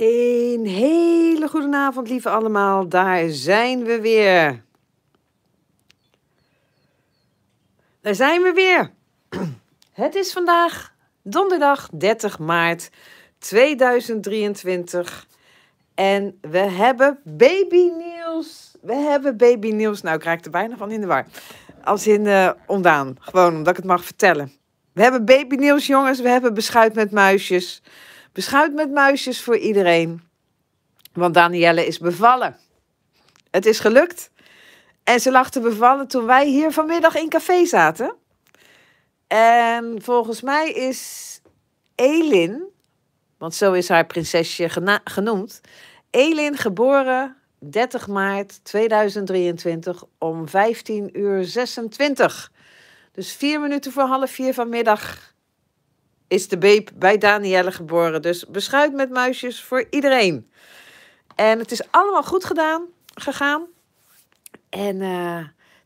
Een hele goede avond, lieve allemaal. Daar zijn we weer. Daar zijn we weer. Het is vandaag donderdag 30 maart 2023. En we hebben baby nieuws. We hebben baby nieuws. Nou, ik raak er bijna van in de war. Als in eh, ondaan. Gewoon omdat ik het mag vertellen. We hebben baby nieuws, jongens. We hebben beschuit met muisjes. Beschuit met muisjes voor iedereen. Want Danielle is bevallen. Het is gelukt. En ze lag te bevallen toen wij hier vanmiddag in café zaten. En volgens mij is Elin, want zo is haar prinsesje genoemd. Elin geboren 30 maart 2023 om 15 uur 26. Dus vier minuten voor half vier vanmiddag is de beep bij Danielle geboren. Dus beschuit met muisjes voor iedereen. En het is allemaal goed gedaan, gegaan. En eh,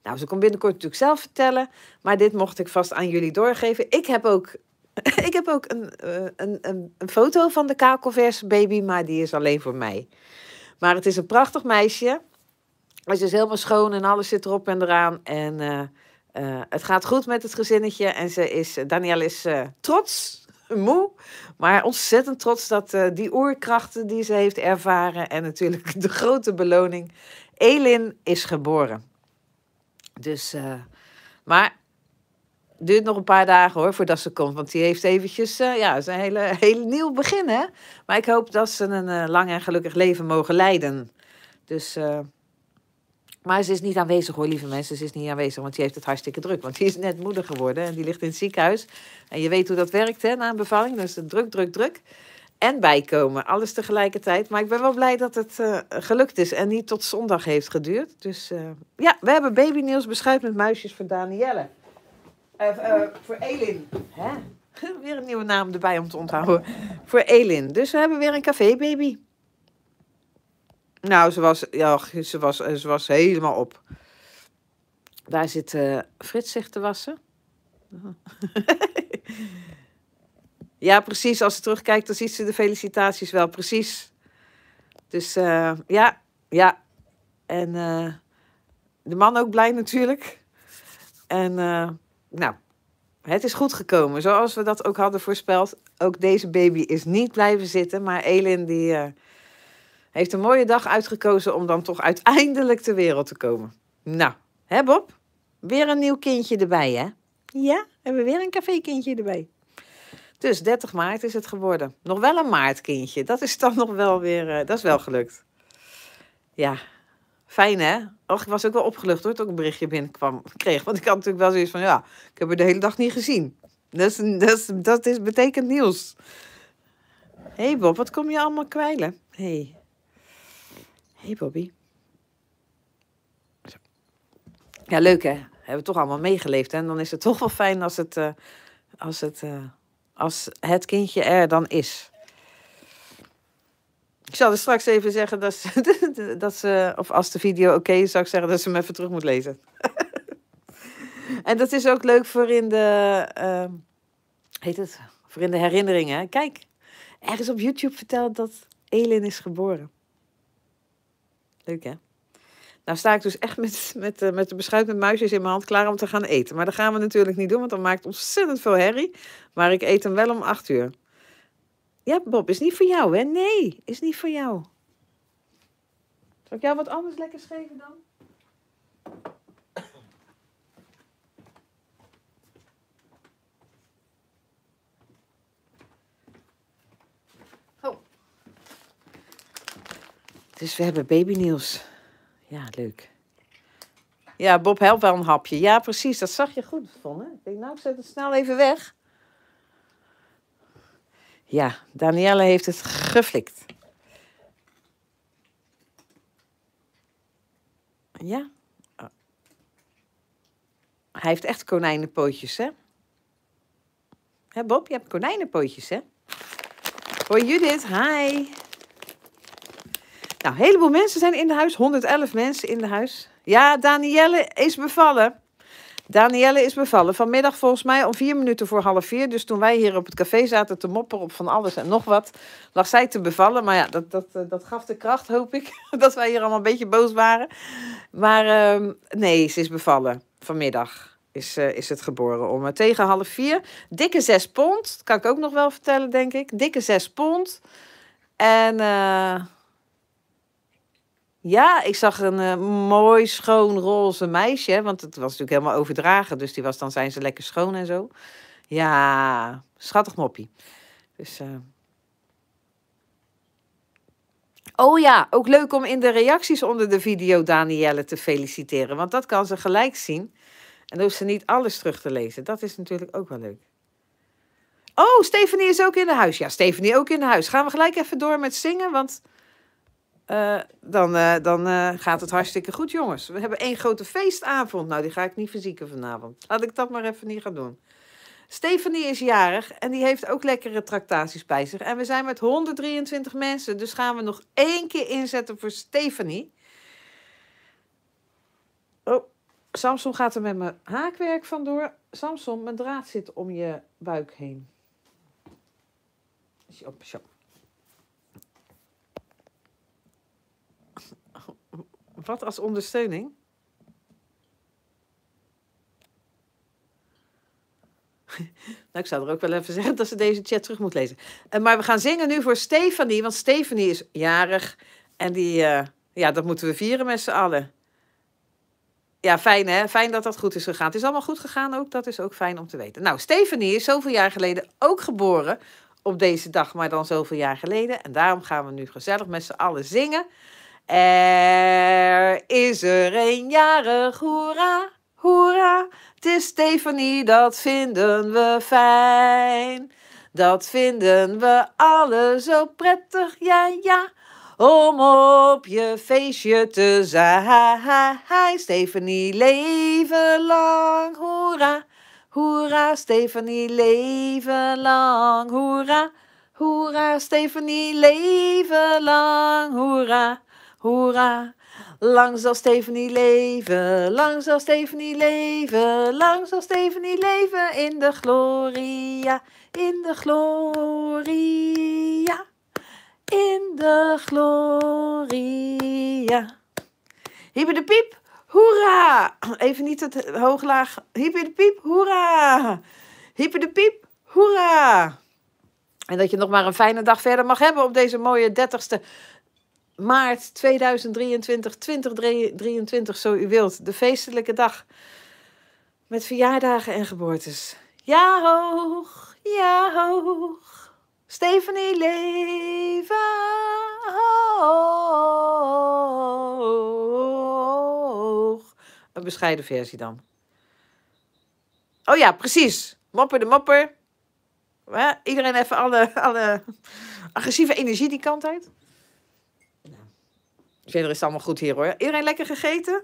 nou, ze komt binnenkort natuurlijk zelf vertellen. Maar dit mocht ik vast aan jullie doorgeven. Ik heb ook, ik heb ook een, eh, een, een, een foto van de kakelverse baby, maar die is alleen voor mij. Maar het is een prachtig meisje. Ze is helemaal schoon en alles zit erop en eraan. En eh, eh, het gaat goed met het gezinnetje en ze is, eh, Danielle is eh, trots, moe, maar ontzettend trots dat die oerkrachten die ze heeft ervaren en natuurlijk de grote beloning, Elin is geboren. Dus, maar duurt nog een paar dagen hoor, voordat ze komt. Want die heeft eventjes, uh, ja, een hele, hele nieuw begin hè. Maar ik hoop dat ze een lang en gelukkig leven mogen leiden. Dus maar ze is niet aanwezig hoor, lieve mensen. Ze is niet aanwezig, want die heeft het hartstikke druk. Want die is net moeder geworden en die ligt in het ziekenhuis. En je weet hoe dat werkt hè, na een bevalling. Dus druk, druk, druk. En bijkomen, alles tegelijkertijd. Maar ik ben wel blij dat het eh, gelukt is en niet tot zondag heeft geduurd. Dus eh, ja, we hebben babynieuws beschuit met muisjes voor Danielle. Eh, voor Elin. Hè? weer een nieuwe naam erbij om te onthouden. voor Elin. Dus we hebben weer een cafébaby. Nou, ze was, ja, ze was, ze was helemaal op. Daar zit eh, Frits zich te wassen. ja, precies. Als ze terugkijkt, dan ziet ze de felicitaties wel. Precies. Dus eh, ja, ja. En eh, de man ook blij natuurlijk. En nou, het is goed gekomen. Zoals we dat ook hadden voorspeld. Ook deze baby is niet blijven zitten. Maar Elin die heeft een mooie dag uitgekozen om dan toch uiteindelijk ter wereld te komen. Nou, hè Bob? Weer een nieuw kindje erbij, hè? Ja, hebben we weer een café-kindje erbij. Dus 30 maart is het geworden. Nog wel een maartkindje. Dat is dan nog wel weer, eh, dat is wel gelukt. Ja, fijn hè? Och, ik was ook wel opgelucht hoor, toen ik een berichtje binnenkwam, kreeg. Want ik had natuurlijk wel zoiets van, ja, ik heb er de hele dag niet gezien. Dat, is, dat, is, dat is, betekent nieuws. Hé hey Bob, wat kom je allemaal kwijlen? Hé, hey, hey Bobby. Ja, leuk hè? Hebben we toch allemaal meegeleefd. Hè? En dan is het toch wel fijn als het, eh, als het, eh, als het kindje er dan is. Ik zal er straks even zeggen dat ze, dat ze of als de video oké is, zou ik zeggen dat ze hem even terug moet lezen. en dat is ook leuk voor in de, ehm, heet het, voor in de herinneringen. Kijk, ergens op YouTube verteld dat Elin is geboren. Leuk hè? Nou sta ik dus echt met, met, eh, met de beschuit met muisjes in mijn hand klaar om te gaan eten. Maar dat gaan we natuurlijk niet doen, want dat maakt ontzettend veel herrie. Maar ik eet hem wel om acht uur. Ja, Bob, is niet voor jou, hè? Nee, is niet voor jou. Zal ik jou wat anders lekker schrijven dan? Dus we hebben babynieuws. Ja, leuk. Ja, Bob, help wel een hapje. Ja, precies. Dat zag je goed, Ik denk, nou, ik zet het snel even weg. Ja, Danielle heeft het geflikt. Ja. Hij heeft echt konijnenpootjes, hè? Hè, Bob? Je hebt konijnenpootjes, hè? Hoi Judith, hi. Nou, een heleboel mensen zijn in de huis. 111 mensen in de huis. Ja, Danielle is bevallen. Danielle is bevallen. Vanmiddag volgens mij om vier minuten voor half vier. Dus toen wij hier op het café zaten te mopperen op van alles en nog wat, lag zij te bevallen. Maar ja, dat, dat, eh, dat gaf de kracht, hoop ik. dat wij hier allemaal een beetje boos waren. Maar ehm, nee, ze is bevallen vanmiddag. Is, eh, is het geboren om eh, tegen half vier. Dikke zes pond. Dat kan ik ook nog wel vertellen, denk ik. Dikke zes pond. En ja, ik zag een eh, mooi schoon roze meisje. Want het was natuurlijk helemaal overdragen. Dus die was dan zijn ze lekker schoon en zo. Ja, schattig moppie. Dus. Uh... Oh ja, ook leuk om in de reacties onder de video Danielle te feliciteren. Want dat kan ze gelijk zien. En dan hoeft ze niet alles terug te lezen. Dat is natuurlijk ook wel leuk. Oh, Stephanie is ook in de huis. Ja, Stephanie ook in de huis. Gaan we gelijk even door met zingen, want eh, dan, eh, dan eh, gaat het hartstikke goed, jongens. We hebben één grote feestavond. Nou, die ga ik niet verzieken vanavond. Laat ik dat maar even niet gaan doen. Stefanie is jarig en die heeft ook lekkere tractaties bij zich. En we zijn met 123 mensen, dus gaan we nog één keer inzetten voor Stefanie. Oh, Samson gaat er met mijn haakwerk vandoor. Samson, mijn draad zit om je buik heen. Op, shop. Wat als ondersteuning? nou, ik zou er ook wel even zeggen dat ze deze chat terug moet lezen. Eh, maar we gaan zingen nu voor Stefanie, want Stefanie is jarig. En die, eh, ja, dat moeten we vieren met z'n allen. Ja, fijn hè? Fijn dat dat goed is gegaan. Het is allemaal goed gegaan ook, dat is ook fijn om te weten. Nou, Stefanie is zoveel jaar geleden ook geboren op deze dag, maar dan zoveel jaar geleden. En daarom gaan we nu gezellig met z'n allen zingen. Er is er een jarig, hoera, hoera. Het is Stefanie, dat vinden we fijn. Dat vinden we alle zo prettig, ja, ja. Om op je feestje te zijn. Stefanie, leven lang, hoera. Hoera, Stefanie, leven lang, hoera. Hoera, Stefanie, leven lang, hoera hoera. Lang zal Stephanie leven, lang zal Stephanie leven, lang zal Stephanie leven in de gloria, in de gloria, in de gloria. Hiebe de piep, hoera! Even niet het hooglaag. Hiebe de piep, hoera! Hiebe de piep, hoera! En dat je nog maar een fijne dag verder mag hebben op deze mooie dertigste maart 2023, 2023, zo u wilt. De feestelijke dag. Met verjaardagen en geboortes. Ja hoog, ja hoog. Stephanie leven hoog. Een bescheiden versie dan. Oh ja, precies. Mopper de mopper. Iedereen even alle, alle agressieve energie die kant uit. Verder is het allemaal goed hier hoor. Iedereen lekker gegeten?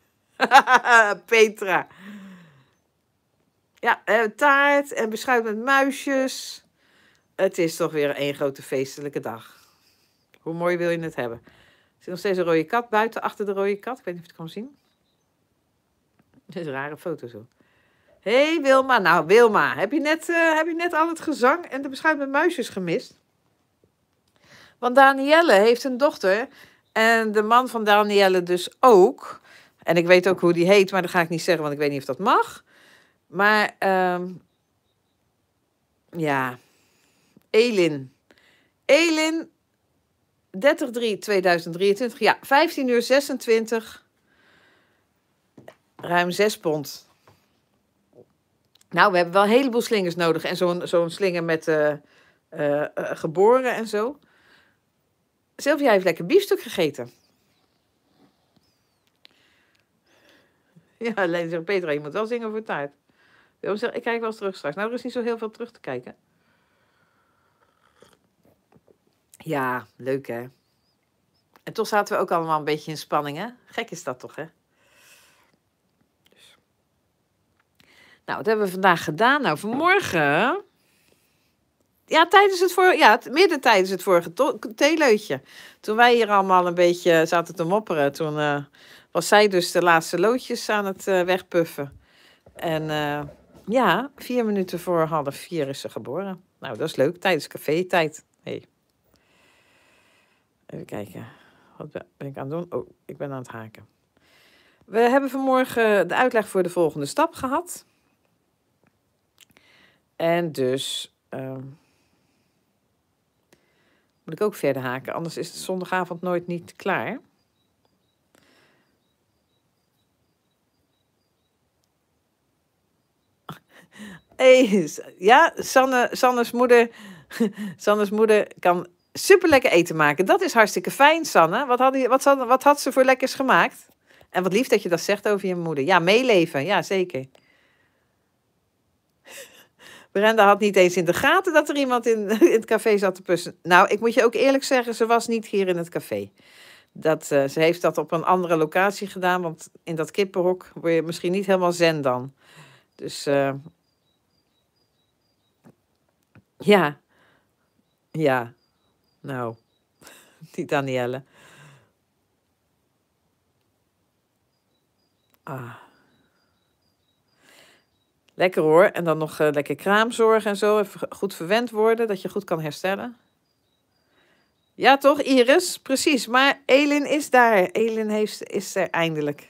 Petra. Ja, eh, taart en beschuit met muisjes. Het is toch weer een grote feestelijke dag. Hoe mooi wil je het hebben? Er zit nog steeds een rode kat buiten achter de rode kat. Ik weet niet of je het kan zien. Het is een rare foto zo. Hé hey Wilma, nou Wilma, heb je, net, eh, heb je net al het gezang en de beschuit met muisjes gemist? Want Danielle heeft een dochter. En de man van Danielle dus ook. En ik weet ook hoe die heet, maar dat ga ik niet zeggen, want ik weet niet of dat mag. Maar ehm, ja, Elin. Elin, 30 2023 ja, 15 uur 26. Ruim 6 pond. Nou, we hebben wel een heleboel slingers nodig. En zo'n zo'n slinger met eh, eh, eh, geboren en zo. Sylvia heeft lekker biefstuk gegeten. Ja, alleen zegt Petra, je moet wel zingen voor taart. Willem zegt, ik kijk wel eens terug straks. Nou, er is niet zo heel veel terug te kijken. Ja, leuk hè. En toch zaten we ook allemaal een beetje in spanning hè. Gek is dat toch hè. Nou, wat hebben we vandaag gedaan? Nou, vanmorgen ja, tijdens het voor, ja, midden tijdens het vorige theeleutje. Toen wij hier allemaal een beetje zaten te mopperen, toen eh, was zij dus de laatste loodjes aan het eh, wegpuffen. En eh, ja, vier minuten voor half vier is ze geboren. Nou, dat is leuk, tijdens café-tijd. Hey. Even kijken, wat ben ik aan het doen? Oh, ik ben aan het haken. We hebben vanmorgen de uitleg voor de volgende stap gehad. En dus... Ehm, moet ik ook verder haken, anders is het zondagavond nooit niet klaar. Hey, ja, Sanne, Sanne's moeder, Sanne's moeder kan superlekker eten maken. Dat is hartstikke fijn, Sanne. Wat had, wat, wat had ze voor lekkers gemaakt? En wat lief dat je dat zegt over je moeder. Ja, meeleven. Ja, zeker. Brenda had niet eens in de gaten dat er iemand in, in het café zat te pussen. Nou, ik moet je ook eerlijk zeggen, ze was niet hier in het café. Dat, eh, ze heeft dat op een andere locatie gedaan, want in dat kippenhok word je misschien niet helemaal zen dan. Dus eh, ja, ja, nou, die Danielle. Ah. Lekker hoor. En dan nog uh, lekker kraamzorg en zo. Even goed verwend worden, dat je goed kan herstellen. Ja, toch, Iris? Precies. Maar Elin is daar. Elin heeft, is er eindelijk.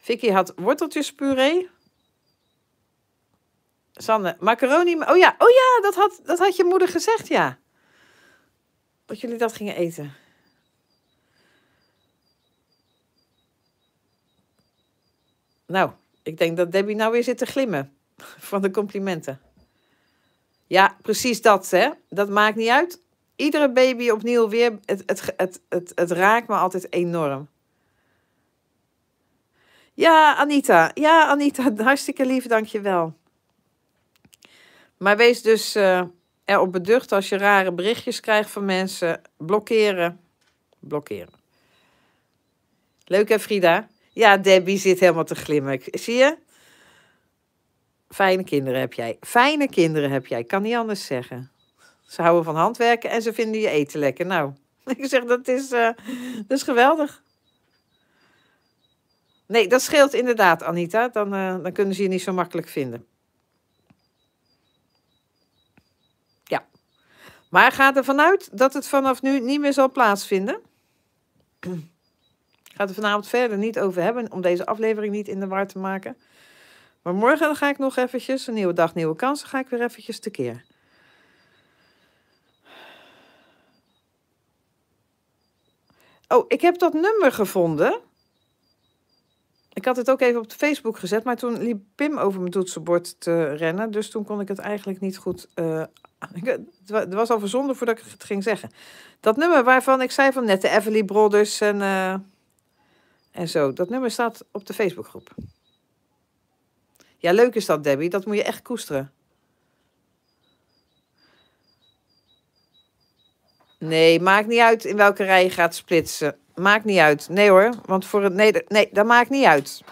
Vicky had worteltjespuree. Sanne, macaroni. Oh ja, oh ja dat, had, dat had je moeder gezegd, ja. Dat jullie dat gingen eten. Nou, ik denk dat Debbie nou weer zit te glimmen van de complimenten. Ja, precies dat, hè. Dat maakt niet uit. Iedere baby opnieuw weer, het, het, het, het, raakt me altijd enorm. Ja, Anita. Ja, Anita. Hartstikke lief, dankjewel. Maar wees dus uh, erop beducht als je rare berichtjes krijgt van mensen. Blokkeren. Blokkeren. Leuk hè, Frida? Ja, Debbie zit helemaal te glimmen. Zie je? Fijne kinderen heb jij. Fijne kinderen heb jij. Ik kan niet anders zeggen. Ze houden van handwerken en ze vinden je eten lekker. Nou, ik zeg, dat is, eh, dat is geweldig. Nee, dat scheelt inderdaad, Anita. Dan, eh, dan kunnen ze je niet zo makkelijk vinden. Ja. Maar ga ervan uit dat het vanaf nu niet meer zal plaatsvinden. ga het er vanavond verder niet over hebben, om deze aflevering niet in de war te maken. Maar morgen ga ik nog eventjes, een nieuwe dag, nieuwe kansen, ga ik weer eventjes tekeer. Oh, ik heb dat nummer gevonden. Ik had het ook even op Facebook gezet, maar toen liep Pim over mijn toetsenbord te rennen. Dus toen kon ik het eigenlijk niet goed. Uh, het was al verzonden voordat ik het ging zeggen. Dat nummer waarvan ik zei van net de Everly Brothers en. Eh, en zo. Dat nummer staat op de Facebookgroep. Ja, leuk is dat, Debbie. Dat moet je echt koesteren. Nee, maakt niet uit in welke rij je gaat splitsen. Maakt niet uit. Nee hoor, want voor het nee, nee, dat maakt niet uit.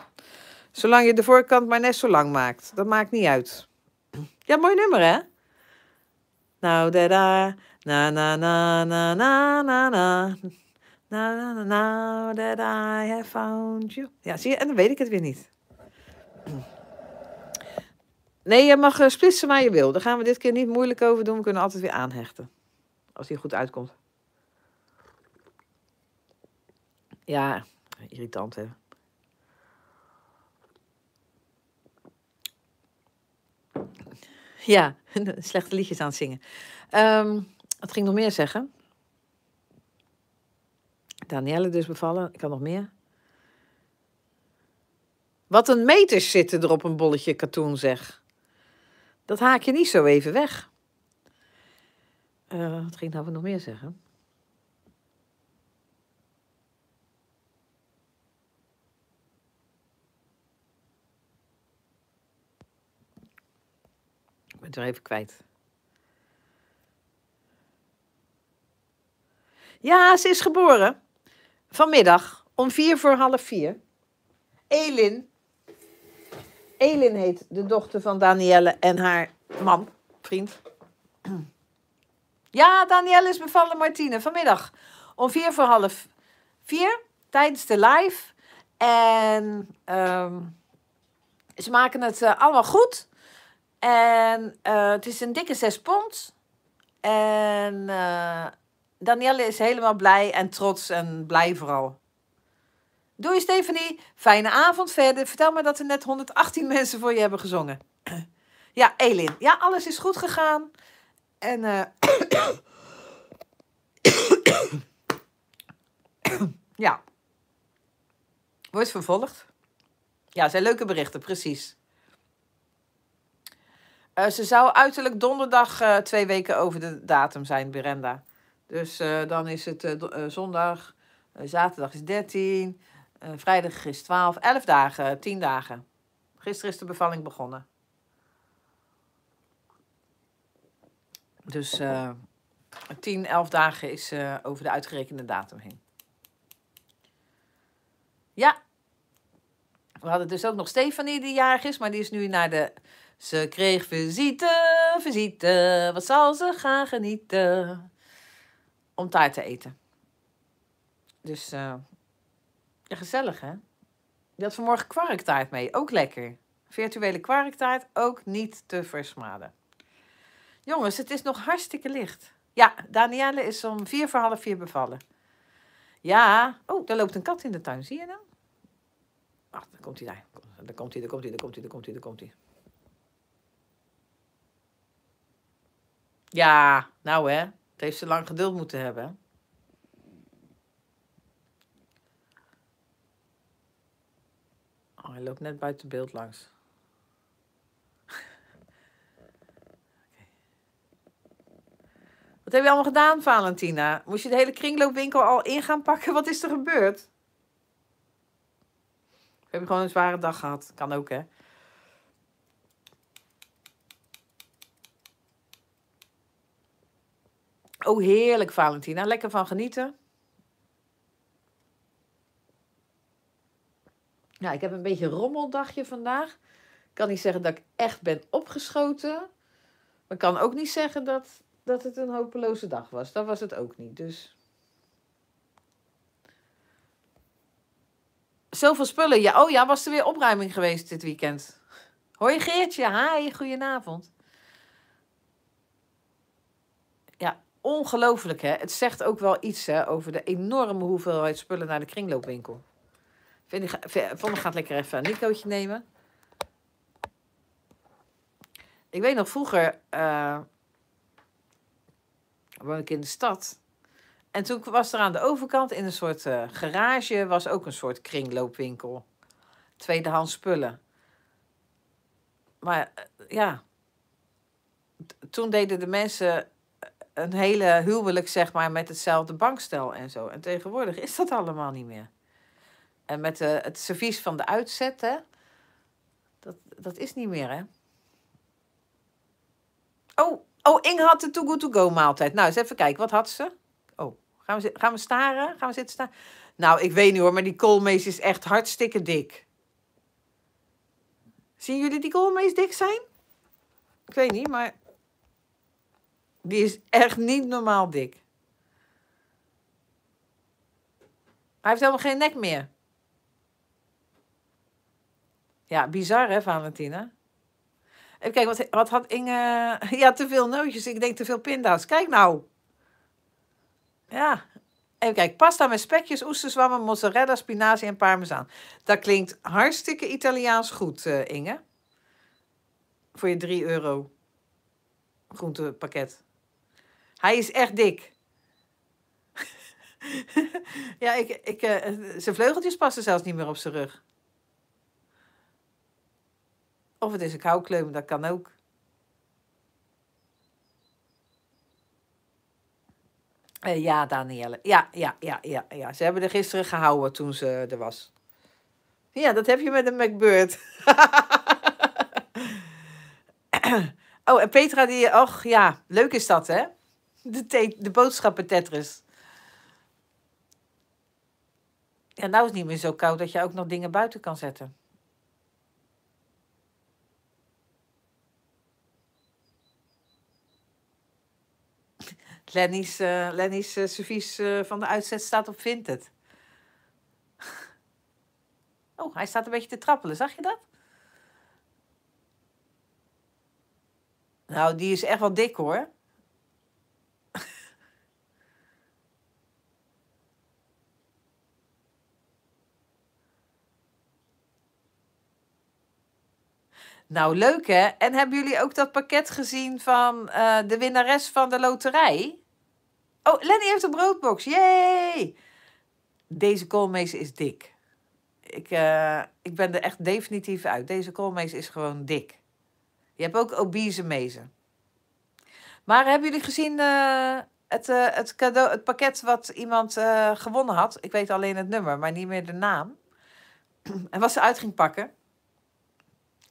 Zolang je de voorkant maar net zo lang maakt. Dat maakt niet uit. Ja, mooi nummer hè? Nou, da da na na na na na na na. Now, now that I have found you. Ja, zie je, en dan weet ik het weer niet. Hm. Nee, je mag eh, splitsen waar je wil. Daar gaan we dit keer niet moeilijk over doen. We kunnen altijd weer aanhechten. Als die goed uitkomt. Ja, irritant hè. Ja, slechte liedjes aan het zingen. Ehm, wat ging ik nog meer zeggen? Danielle dus bevallen. Ik kan nog meer. Wat een meters zitten er op een bolletje katoen, zeg. Dat haak je niet zo even weg. Eh, wat ging ik we nou nog meer zeggen? Ik ben het even kwijt. Ja, ze is geboren vanmiddag om vier voor half vier. Elin. Elin heet de dochter van Danielle en haar man, vriend. Ja, Danielle is bevallen Martine vanmiddag om vier voor half vier tijdens de live. En ehm, ze maken het eh, allemaal goed. En eh, het is een dikke zes pond. En eh, Danielle is helemaal blij en trots en blij vooral. Doei Stephanie. fijne avond verder. Vertel me dat er net 118 mensen voor je hebben gezongen. Ja, Elin. Ja, alles is goed gegaan. En uh... ja, wordt vervolgd. Ja, zijn leuke berichten, precies. Eh, ze zou uiterlijk donderdag eh, twee weken over de datum zijn, Berenda. Dus uh, dan is het uh, zondag, zaterdag is 13, vrijdag is 12, 11 dagen, 10 dagen. Gisteren is de bevalling begonnen. Dus 10, 11 dagen is over de uitgerekende datum heen. Ja, we hadden dus ook nog Stefanie die jarig is, maar die is nu naar de... Ze kreeg visite, visite, wat zal ze gaan genieten om taart te eten. Dus uh, ja, gezellig hè? Je had vanmorgen kwarktaart mee, ook lekker. Virtuele kwarktaart, ook niet te versmaden. Jongens, het is nog hartstikke licht. Ja, Danielle is om vier voor half vier bevallen. Ja, oh, daar loopt een kat in de tuin, zie je nou? Ach, daar komt hij daar. Daar komt hij, daar komt hij, daar komt hij, daar komt hij, daar komt hij. Ja, nou hè. Het heeft ze lang geduld moeten hebben. Oh, hij loopt net buiten beeld langs. Wat heb je allemaal gedaan, Valentina? Moest je de hele kringloopwinkel al in gaan pakken? Wat is er gebeurd? Heb je gewoon een zware dag gehad? Kan ook, hè? Oh, heerlijk, Valentina. Lekker van genieten. Nou, ik heb een beetje een rommeldagje vandaag. Ik kan niet zeggen dat ik echt ben opgeschoten. Maar ik kan ook niet zeggen dat, dat het een hopeloze dag was. Dat was het ook niet. Dus. Zoveel spullen. Ja, oh ja, was er weer opruiming geweest dit weekend. Hoi Geertje, hi, goedenavond. ongelooflijk, hè? Het zegt ook wel iets hè, over de enorme hoeveelheid spullen naar de kringloopwinkel. Vind ik, gaat lekker even een Nicootje nemen. Ik weet nog, vroeger uh, eh, woonde ik in de stad. En toen was er aan de overkant in een soort eh, garage was ook een soort kringloopwinkel. Tweedehands spullen. Maar eh, ja, toen deden de mensen een hele huwelijk, zeg maar, met hetzelfde bankstel en zo. En tegenwoordig is dat allemaal niet meer. En met de, eh, het servies van de uitzet, hè, dat, dat is niet meer, hè. Oh, oh, Inge had de Too Good To Go maaltijd. Nou, eens even kijken, wat had ze? Oh, gaan we, gaan we staren? Gaan we zitten staan? Nou, ik weet niet hoor, maar die koolmees is echt hartstikke dik. Zien jullie die koolmees dik zijn? Ik weet niet, maar die is echt niet normaal dik. Hij heeft helemaal geen nek meer. Ja, bizar hè, Valentina? Even kijken, wat, wat had Inge... Ja, te veel nootjes. Ik denk te veel pinda's. Kijk nou. Ja. Even kijken. Pasta met spekjes, oesterzwammen, mozzarella, spinazie en parmezaan. Dat klinkt hartstikke Italiaans goed, eh, Inge. Voor je 3 euro groentepakket. Hij is echt dik. ja, ik, ik, eh, zijn vleugeltjes passen zelfs niet meer op zijn rug. Of het is een koukleum, dat kan ook. Eh, ja, Danielle. Ja, ja, ja, ja, ja. Ze hebben er gisteren gehouden toen ze er was. Ja, dat heb je met een MacBird. oh, en Petra die... Och, ja, leuk is dat, hè? de, de boodschappen Tetris. Ja, nou is het niet meer zo koud dat je ook nog dingen buiten kan zetten. Lenny's, uh, Lenny's uh, servies eh, van de uitzet staat op Vinted. oh, hij staat een beetje te trappelen, zag je dat? Nou, die is echt wel dik hoor. Nou, leuk hè? En hebben jullie ook dat pakket gezien van eh, de winnares van de loterij? Oh, Lenny heeft een broodbox. Yay! Deze koolmees is dik. Ik, eh, ik ben er echt definitief uit. Deze koolmees is gewoon dik. Je hebt ook obese mezen. Maar hebben jullie gezien eh, het, het, cadeau, het pakket wat iemand gewonnen had? Ik weet alleen het nummer, maar niet meer de naam. En wat ze uit ging pakken?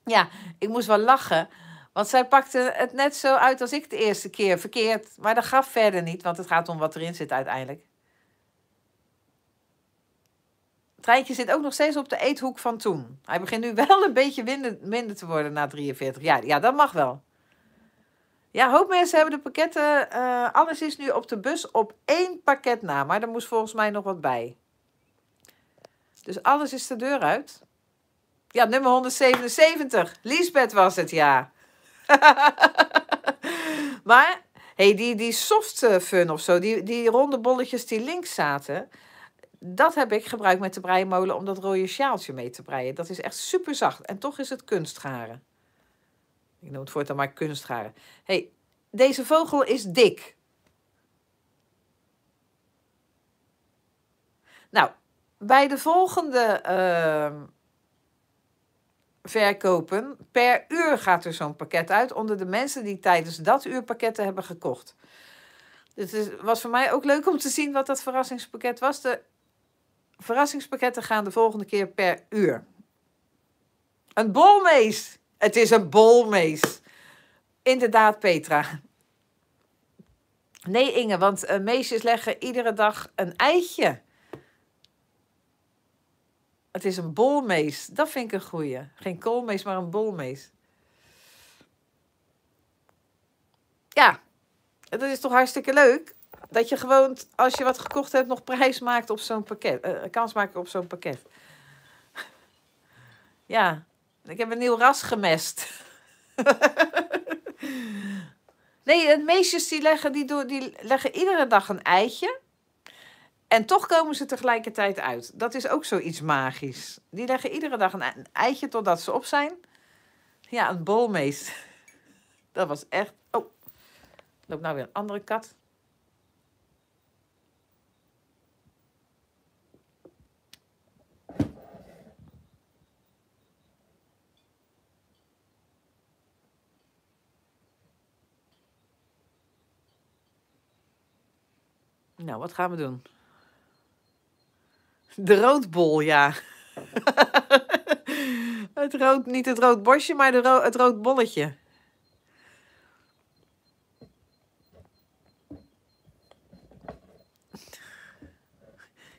Ja, ik moest wel lachen. Want zij pakte het net zo uit als ik de eerste keer, verkeerd. Maar dat gaf verder niet, want het gaat om wat erin zit uiteindelijk. Het treintje zit ook nog steeds op de eethoek van toen. Hij begint nu wel een beetje minder, minder te worden na 43 jaar. Ja, dat mag wel. Ja, hoop mensen hebben de pakketten. Eh, alles is nu op de bus op één pakket na. Maar er moest volgens mij nog wat bij. Dus alles is de deur uit. Ja, nummer 177. Liesbeth was het, ja. maar hey, die, die soft eh, fun of zo, die, die ronde bolletjes die links zaten, dat heb ik gebruikt met de breimolen om dat rode sjaaltje mee te breien. Dat is echt super zacht en toch is het kunstgaren. Ik noem het voortaan maar kunstgaren. hey, deze vogel is dik. Nou, bij de volgende ehm, verkopen. Per uur gaat er zo'n pakket uit onder de mensen die tijdens dat uur pakketten hebben gekocht. Dit dus het was voor mij ook leuk om te zien wat dat verrassingspakket was. De verrassingspakketten gaan de volgende keer per uur. Een bolmees! Het is een bolmees. Inderdaad, Petra. Nee, Inge, want eh, meesjes leggen iedere dag een eitje. Het is een bolmees. Dat vind ik een goeie. Geen koolmees, maar een bolmees. Ja, dat is toch hartstikke leuk. Dat je gewoon, als je wat gekocht hebt, nog prijs maakt op zo'n pakket. Eh, eh, kans maakt op zo'n pakket. ja, ik heb een nieuw ras gemest. nee, meisjes die leggen, die, die leggen iedere dag een eitje. En toch komen ze tegelijkertijd uit. Dat is ook zoiets magisch. Die leggen iedere dag een eitje totdat ze op zijn. Ja, een bolmees. Dat was echt... Oh, loopt nou weer een andere kat. Nou, wat gaan we doen? De roodbol, ja. het rood, niet het rood bosje, maar de het rood bolletje.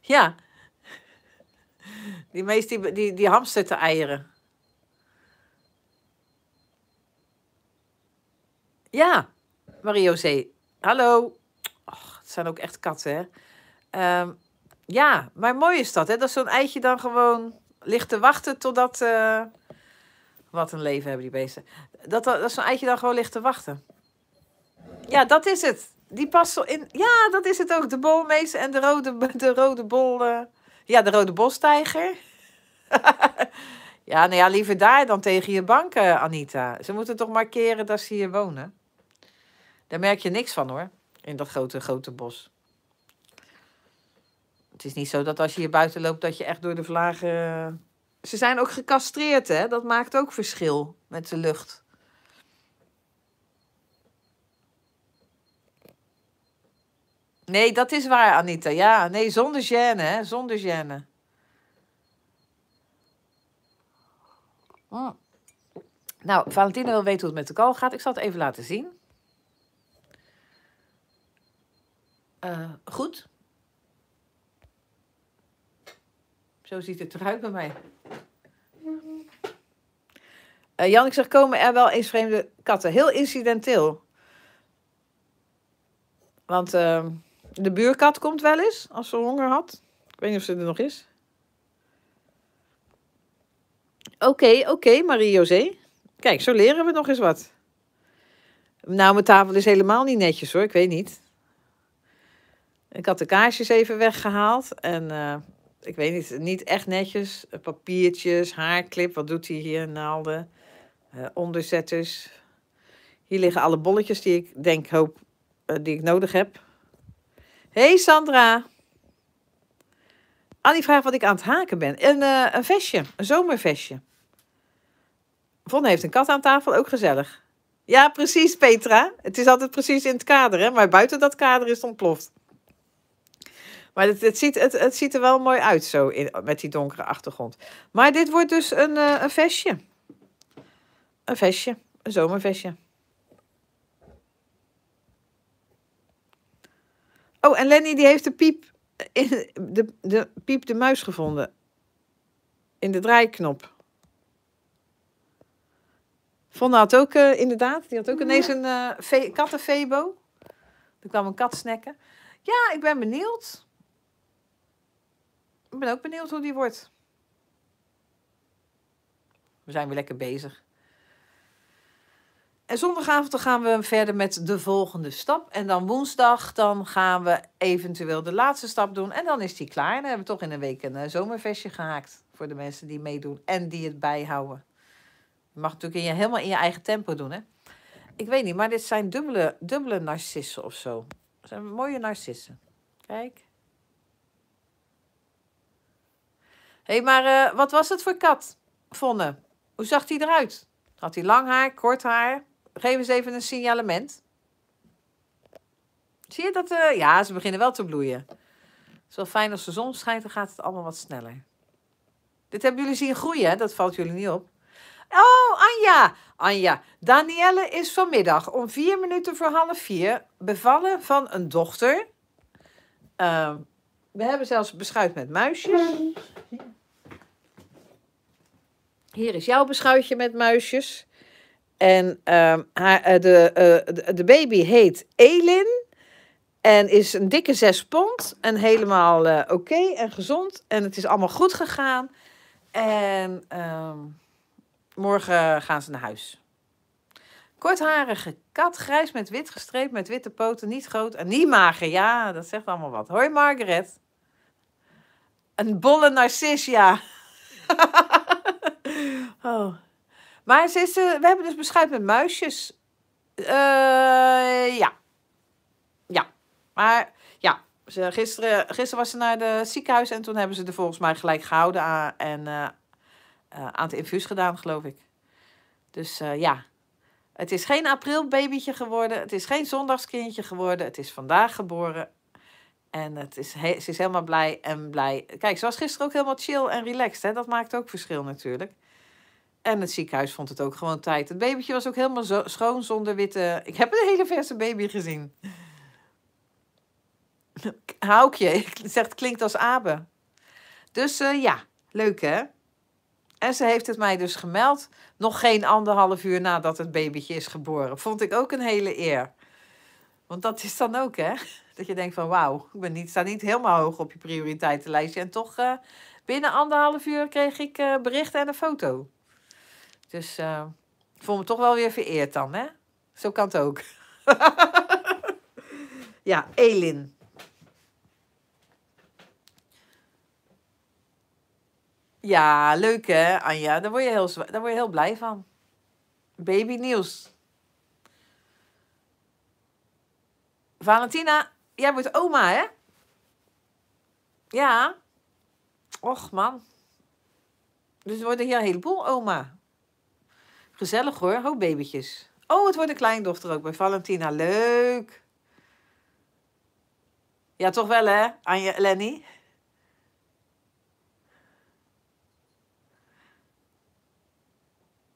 Ja. Die meest die, die, die hamster te eieren. Ja, Mario C. Hallo. het zijn ook echt katten, hè? Um, ja, maar mooi is dat, hè? Dat zo'n eitje dan gewoon ligt te wachten totdat... Eh, wat een leven hebben die beesten. Dat, dat, dat zo'n eitje dan gewoon ligt te wachten. Ja, dat is het. Die past in... Ja, dat is het ook. De bolmees en de rode, de rode bol... Eh, ja, de rode bostijger. ja, nou ja, liever daar dan tegen je banken, eh, Anita. Ze moeten toch markeren dat ze hier wonen? Daar merk je niks van, hoor. In dat grote, grote bos. Het is niet zo dat als je hier buiten loopt dat je echt door de vlagen... Eh, Ze zijn ook gecastreerd, hè? Dat maakt ook verschil met de lucht. Nee, dat is waar, Anita. Ja, nee, zonder gêne, hè? Zonder gêne. Hm. Nou, Valentina wil weten hoe het met de kool gaat. Ik zal het even laten zien. Eh, goed. Zo ziet het eruit bij mij. Uh, ik zeg komen er wel eens vreemde katten? Heel incidenteel. Want ehm, de buurkat komt wel eens, als ze honger had. Ik weet niet of ze er nog is. Oké, oké, Marie-José. Kijk, zo leren we nog eens wat. Nou, mijn tafel is helemaal niet netjes hoor, ik weet niet. Ik had de kaarsjes even weggehaald en... Eh, ik weet niet, niet echt netjes. Eh, papiertjes, haarklip, wat doet hij hier? Naalden, eh, onderzetters. Hier liggen alle bolletjes die ik denk, hoop, eh, die ik nodig heb. hey Sandra! Annie vraagt wat ik aan het haken ben. Een, uh, een vestje, een zomervestje. Vonne heeft een kat aan tafel, ook gezellig. Ja, precies, Petra. Het is altijd precies in het kader, hè? maar buiten dat kader is het ontploft. Maar het, het, ziet, het, het ziet er wel mooi uit zo in, met die donkere achtergrond. Maar dit wordt dus een, uh, een vestje. Een vestje. Een zomervestje. Oh, en Lenny die heeft de piep, in de, de, piep de muis gevonden. In de draaiknop. Vonna had ook, eh, inderdaad, die had ook ineens een uh, kattenfebo. Er kwam een kat snacken. Ja, ik ben benieuwd. Ik ben ook benieuwd hoe die wordt. We zijn weer lekker bezig. En zondagavond gaan we verder met de volgende stap. En dan woensdag dan gaan we eventueel de laatste stap doen. En dan is die klaar. En dan hebben we toch in een week een eh, zomervestje gehaakt. Voor de mensen die meedoen en die het bijhouden. Je mag natuurlijk in je, helemaal in je eigen tempo doen. Hè? Ik weet niet, maar dit zijn dubbele, dubbele narcissen of zo. Dat zijn mooie narcissen. Kijk. hey, maar eh, wat was het voor kat, Vonne? Hoe zag hij eruit? Had hij lang haar, kort haar? Geef eens even een signalement. Zie je dat? Eh, ja, ze beginnen wel te bloeien. Zo is wel fijn als de zon schijnt, dan gaat het allemaal wat sneller. Dit hebben jullie zien groeien, dat valt jullie niet op. Oh, Anja! Anja, Danielle is vanmiddag om vier minuten voor half vier bevallen van een dochter. Ehm, we hebben zelfs beschuit met muisjes hier is jouw beschuitje met muisjes. En ehm, haar, eh, eh, de, de baby heet Elin. En is een dikke zes pond. En helemaal eh, oké en gezond. En het is allemaal goed gegaan. En ehm, morgen gaan ze naar huis. Kortharige kat, grijs met wit gestreept, met witte poten, niet groot en niet mager. Ja, dat zegt allemaal wat. Hoi Margaret. Een bolle narcis, ja. Oh. Maar ze eh, we hebben dus beschuit met muisjes. Eh, ja. Ja. Maar ja, ze, gisteren, gisteren was ze naar het ziekenhuis en toen hebben ze er volgens mij gelijk gehouden aan, en eh, aan het infuus gedaan, geloof ik. Dus ja, het is geen april babytje geworden. Het is geen zondagskindje geworden. Het is vandaag geboren. En het is ze is helemaal blij en blij. Kijk, ze was gisteren ook helemaal chill en relaxed. Hè? Dat maakt ook verschil natuurlijk. En het ziekenhuis vond het ook gewoon tijd. Het babytje was ook helemaal zo schoon zonder witte... Ik heb een hele verse baby gezien. Houkje, ik zeg, het klinkt als abe. Dus eh, ja, leuk hè? En ze heeft het mij dus gemeld. Nog geen anderhalf uur nadat het babytje is geboren. Vond ik ook een hele eer. Want dat is dan ook, hè? Dat je denkt van wauw, ik ben niet, sta niet helemaal hoog op je prioriteitenlijstje. En toch eh, binnen anderhalf uur kreeg ik uh, bericht en een foto. Dus eh, ik voel me toch wel weer vereerd dan, hè? Zo kan het ook. ja, Elin. Ja, leuk hè, Anja. Daar word je heel, daar word je heel blij van. Baby nieuws. Valentina, jij wordt oma, hè? Ja. Och, man. Dus er worden hier een heleboel oma. Gezellig hoor, hoop babytjes. Oh, het wordt een kleindochter ook bij Valentina. Leuk. Ja, toch wel hè, Anja Lenny?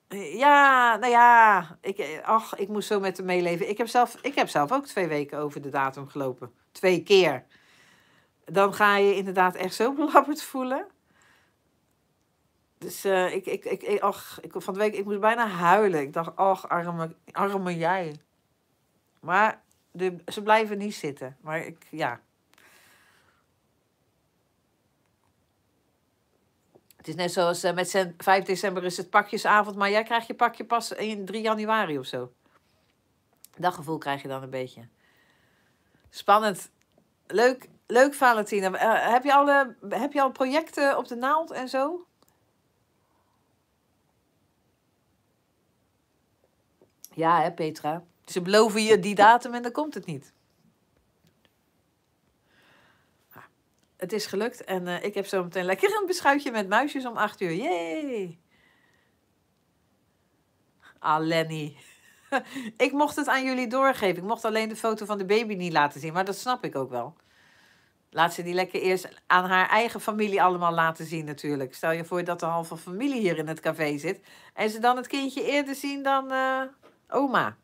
Ja, nou ja, ik, ach, ik moest zo met hem meeleven. Ik heb, zelf, ik heb zelf ook twee weken over de datum gelopen. Twee keer. Dan ga je inderdaad echt zo belabberd voelen. Dus eh, ik, ik, ik, ik, ik, van de week, ik moest bijna huilen. Ik dacht, ach, arme, arme jij. Maar de, ze blijven niet zitten. Maar ik, ja. Het is net zoals uh, met 5 december is het pakjesavond, maar jij krijgt je pakje pas in 3 januari of zo. Dat gevoel krijg je dan een beetje. Spannend. Leuk, leuk Valentina. Eh, heb, je alle, heb je al projecten op de naald en zo? Ja, hè, Petra. Ze beloven je die datum en dan komt het niet. Ah, het is gelukt en eh, ik heb zo meteen lekker een beschuitje met muisjes om acht uur. Jee! Ah, Lenny. ik mocht het aan jullie doorgeven. Ik mocht alleen de foto van de baby niet laten zien, maar dat snap ik ook wel. Laat ze die lekker eerst aan haar eigen familie allemaal laten zien natuurlijk. Stel je voor dat de halve familie hier in het café zit. En ze dan het kindje eerder zien dan... Eh, Oma.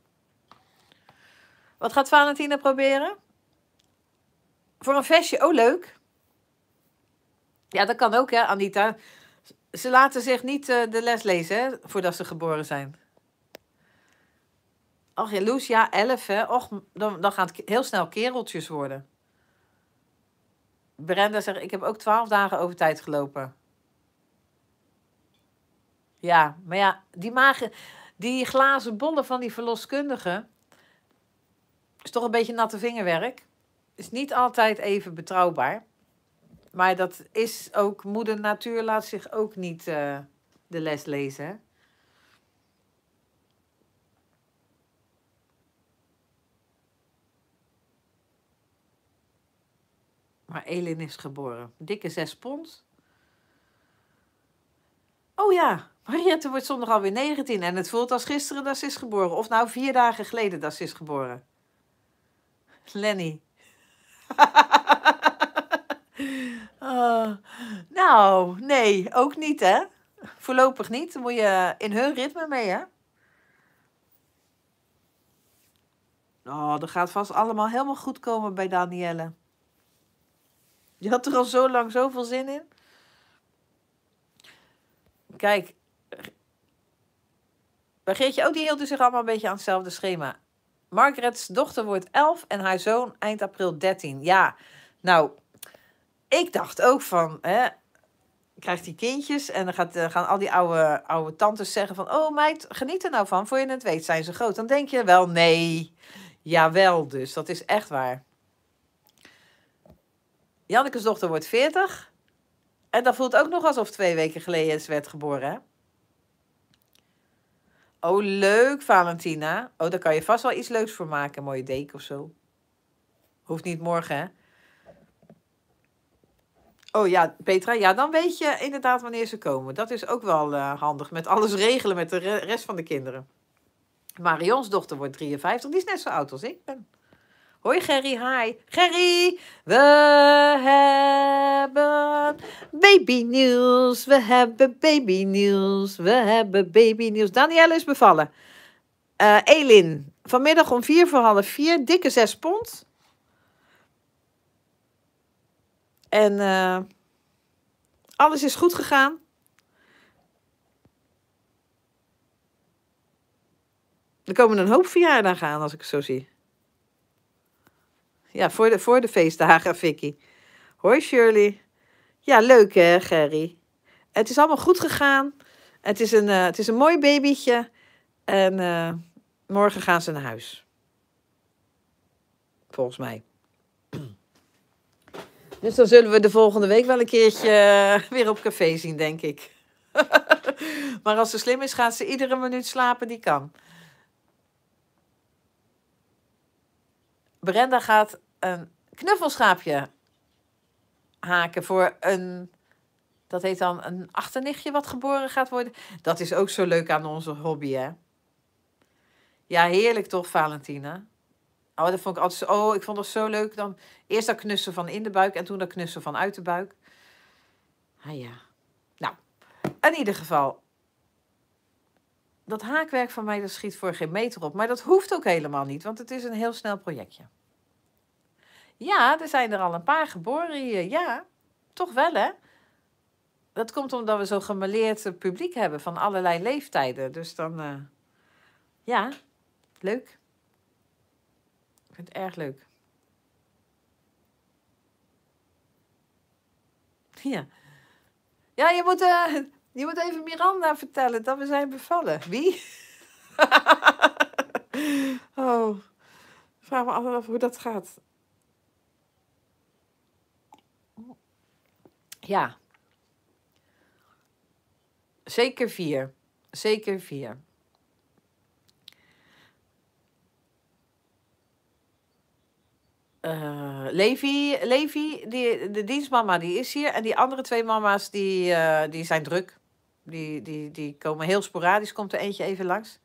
Wat gaat Valentina proberen? Voor een vestje. Oh, leuk. Ja, dat kan ook, hè, Anita. Ze laten zich niet eh, de les lezen, hè, voordat ze geboren zijn. Ach, jaloers, ja, elf, hè. Och, dan, dan gaan het heel snel kereltjes worden. Brenda zegt, ik heb ook twaalf dagen over tijd gelopen. Ja, maar ja, die magen... Die glazen bollen van die verloskundigen is toch een beetje natte vingerwerk. Is niet altijd even betrouwbaar. Maar dat is ook, moeder natuur laat zich ook niet eh, de les lezen. Maar Elin is geboren. Dikke zes pond. Oh ja, Marjette wordt zondag alweer 19 en het voelt als gisteren dat ze is geboren. Of nou vier dagen geleden dat ze is geboren. Lenny. Oh. Nou, nee, ook niet hè. Voorlopig niet. Dan moet je in hun ritme mee hè. Oh, dat gaat vast allemaal helemaal goed komen bij Danielle. Je had er al zo lang zoveel zin in. Kijk, je ook die hielden dus zich allemaal een beetje aan hetzelfde schema. Margaret's dochter wordt 11 en haar zoon eind april 13. Ja, nou, ik dacht ook van, hè, krijgt die kindjes en dan gaat, gaan al die oude, oude tantes zeggen van... oh meid, geniet er nou van, voor je het weet zijn ze groot. Dan denk je wel, nee, jawel dus, dat is echt waar. Janneke's dochter wordt 40 en dat voelt ook nog alsof twee weken geleden ze werd geboren, hè? Oh, leuk, Valentina. Oh, daar kan je vast wel iets leuks voor maken. Een mooie deken of zo. Hoeft niet morgen, hè? Oh ja, Petra, ja, dan weet je inderdaad wanneer ze komen. Dat is ook wel eh, handig. Met alles regelen met de rest van de kinderen. Marions dochter wordt 53. Die is net zo oud als ik ben. Hoi Gerry, hi. Gerry, we hebben baby nieuws. We hebben baby nieuws. We hebben baby nieuws. Danielle is bevallen. Eh, Elin, vanmiddag om vier voor half vier. Dikke zes pond. En eh, alles is goed gegaan. Er komen een hoop verjaardagen aan als ik het zo zie. Ja, voor de, voor de feestdagen, Vicky. Hoi Shirley. Ja, leuk hè, Gerry. Het is allemaal goed gegaan. Het is een, eh, het is een mooi babytje. En eh, morgen gaan ze naar huis. Volgens mij. Dus dan zullen we de volgende week wel een keertje eh, weer op café zien, denk ik. maar als ze slim is, gaat ze iedere minuut slapen die kan. Brenda gaat een knuffelschaapje haken voor een. Dat heet dan een achternichtje wat geboren gaat worden. Dat is ook zo leuk aan onze hobby, hè? Ja, heerlijk toch, Valentina? Oh, dat vond ik altijd zo, oh, ik vond dat zo leuk. Dan eerst dat knussen van in de buik en toen dat knussen van uit de buik. Ah ja. Nou, in ieder geval. Dat haakwerk van mij, dat schiet voor geen meter op. Maar dat hoeft ook helemaal niet, want het is een heel snel projectje. Ja, er zijn er al een paar geboren hier. Ja, toch wel hè? Dat komt omdat we zo'n gemaleerd eh, publiek hebben van allerlei leeftijden. Dus dan, uh, ja, leuk. Ik vind het erg leuk. Ja. Ja, je moet, eh, je moet even Miranda vertellen dat we zijn bevallen. Wie? oh, vraag me altijd af hoe dat gaat. Ja. Zeker vier. Zeker vier. Uh, Levi, Levi die, de dienstmama, die is hier. En die andere twee mama's, die, eh, die zijn druk. Die, die, die komen heel sporadisch, komt er eentje even langs.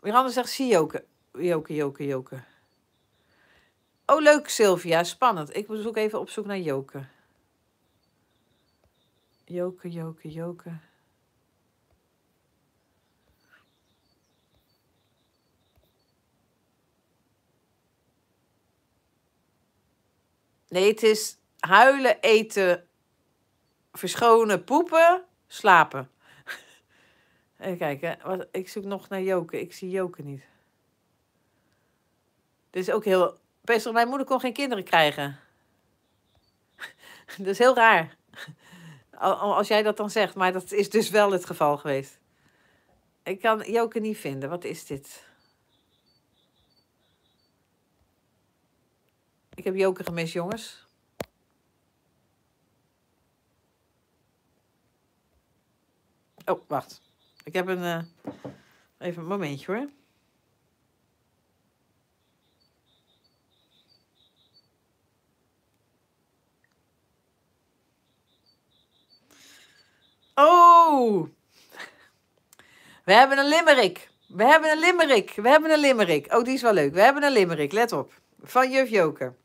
Miranda zegt, zie Joken, Joken, Joken. Joke. Oh, leuk Sylvia, spannend. Ik zoek even op zoek naar Joken joken, joken, joken. Nee, het is huilen, eten, verschonen, poepen, slapen. Even kijken, wat, ik zoek nog naar joken. Ik zie joken niet. Dit is ook heel... wel mijn moeder kon geen kinderen krijgen. Dat is heel raar. Als jij dat dan zegt, maar dat is dus wel het geval geweest. Ik kan Joke niet vinden. Wat is dit? Ik heb Joke gemist, jongens. Oh, wacht. Ik heb een... Eh, even een momentje hoor. Oh! We hebben een limmerik. We hebben een limmerik. We hebben een limmerik. Oh, die is wel leuk. We hebben een limmerik. Let op. Van juf Joker.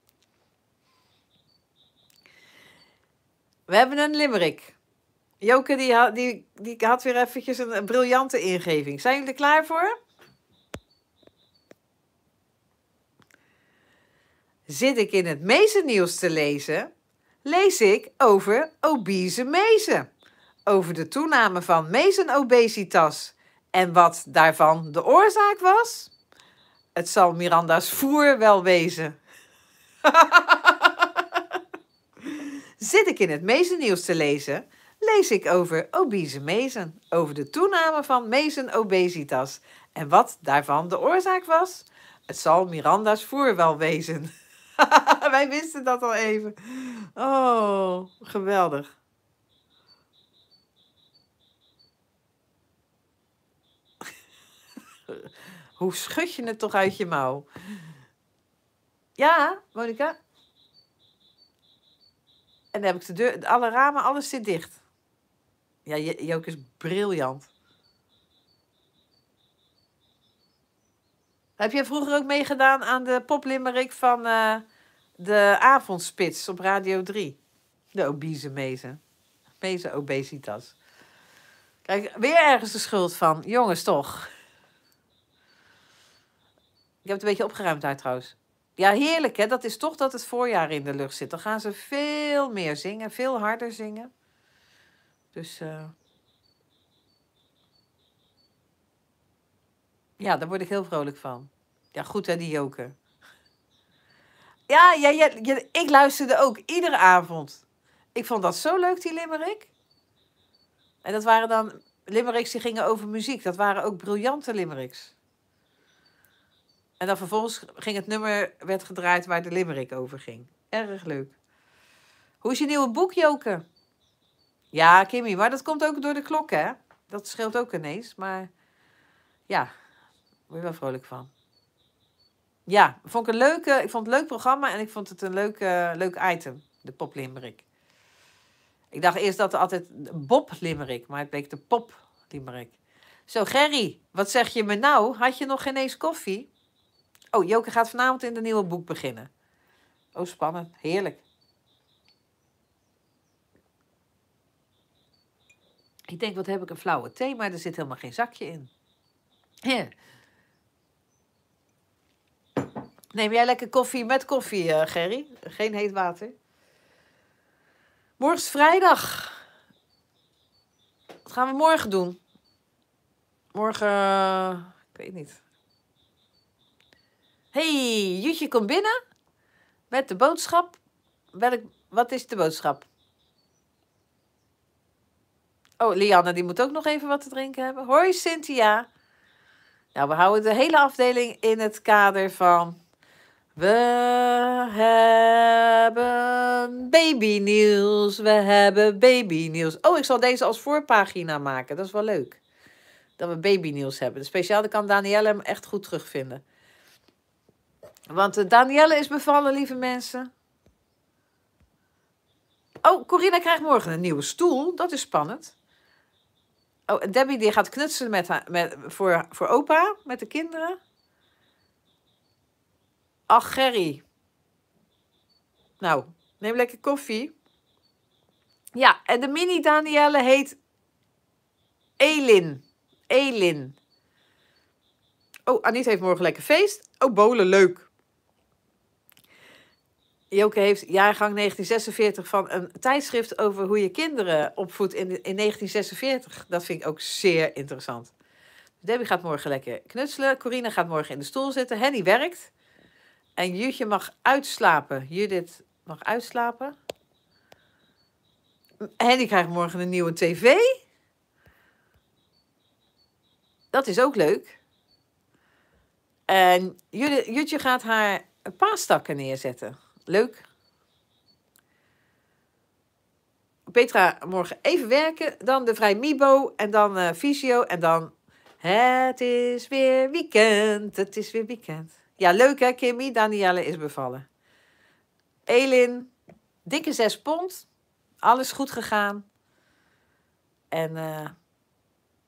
We hebben een limmerik. Joke die had, die, die had weer eventjes een briljante ingeving. Zijn jullie er klaar voor? Zit ik in het nieuws te lezen, lees ik over obese mezen over de toename van Obesitas en wat daarvan de oorzaak was? Het zal Miranda's voer wel wezen. Zit ik in het mezennieuws te lezen, lees ik over obese mezen, over de toename van mezenobesitas en wat daarvan de oorzaak was. Het zal Miranda's voer wel wezen. Wij wisten dat al even. Oh, geweldig. Hoe schud je het toch uit je mouw? Ja, Monika. En dan heb ik de deur, alle ramen, alles zit dicht. Ja, Jook is briljant. Heb jij vroeger ook meegedaan aan de poplimmerik van eh, de avondspits op Radio 3? De obese mezen. Mezen obesitas. Kijk, weer ergens de schuld van. Jongens, toch. Ik heb het een beetje opgeruimd daar trouwens. Ja, heerlijk hè. Dat is toch dat het voorjaar in de lucht zit. Dan gaan ze veel meer zingen, veel harder zingen. Dus eh, ja, daar word ik heel vrolijk van. Ja, goed hè, die joker. Ja, ja, ja, ik luisterde ook iedere avond. Ik vond dat zo leuk, die limerick. En dat waren dan limericks die gingen over muziek. Dat waren ook briljante limericks. En dan vervolgens ging het nummer, werd gedraaid waar de limerick over ging. Erg leuk. Hoe is je nieuwe boek, Joke? Ja, Kimmy, maar dat komt ook door de klok, hè? Dat scheelt ook ineens, maar ja, daar word je wel vrolijk van. Ja, vond ik, een leuke, ik vond het een leuk programma en ik vond het een leuk, leuk item, de pop limerick. Ik dacht eerst dat er altijd Bob limerick, maar het bleek de pop limerick. Zo, Gerry, wat zeg je me nou? Had je nog geen eens koffie? Oh, Joke gaat vanavond in de nieuwe boek beginnen. Oh, spannend. Heerlijk. Ik denk, wat heb ik een flauwe thee, maar er zit helemaal geen zakje in. Ja. Neem jij lekker koffie met koffie, uh, Gerry? Geen heet water. Morgen is vrijdag. Wat gaan we morgen doen? Morgen, eh, ik weet niet hey, Jutje komt binnen met de boodschap. Welk, wat is de boodschap? Oh, Lianne, die moet ook nog even wat te drinken hebben. Hoi, Cynthia. Nou, we houden de hele afdeling in het kader van... We hebben baby nieuws. We hebben baby nieuws. Oh, ik zal deze als voorpagina maken. Dat is wel leuk. Dat we baby nieuws hebben. Speciaal, de kan Danielle hem echt goed terugvinden. Want uh, Danielle is bevallen, lieve mensen. Oh, Corina krijgt morgen een nieuwe stoel. Dat is spannend. Oh, Debbie die gaat knutselen met haar, met, voor, voor opa, met de kinderen. Ach, Gerry. Nou, neem lekker koffie. Ja, en de mini Danielle heet Elin. Elin. Oh, Aniet heeft morgen lekker feest. Oh, bolen, leuk. Joke heeft jaargang 1946 van een tijdschrift over hoe je kinderen opvoedt in, in 1946. Dat vind ik ook zeer interessant. Debbie gaat morgen lekker knutselen. Corine gaat morgen in de stoel zitten. Henny werkt. En Jutje mag uitslapen. Judith mag uitslapen. Henny krijgt morgen een nieuwe tv. Dat is ook leuk. En Jutje gaat haar paastakken neerzetten. Leuk. Petra, morgen even werken. Dan de vrij Mibo. En dan uh, En dan. Het is weer weekend. Het is weer weekend. Ja, leuk hè, Kimmy? Danielle is bevallen. Elin, dikke zes pond. Alles goed gegaan. En eh,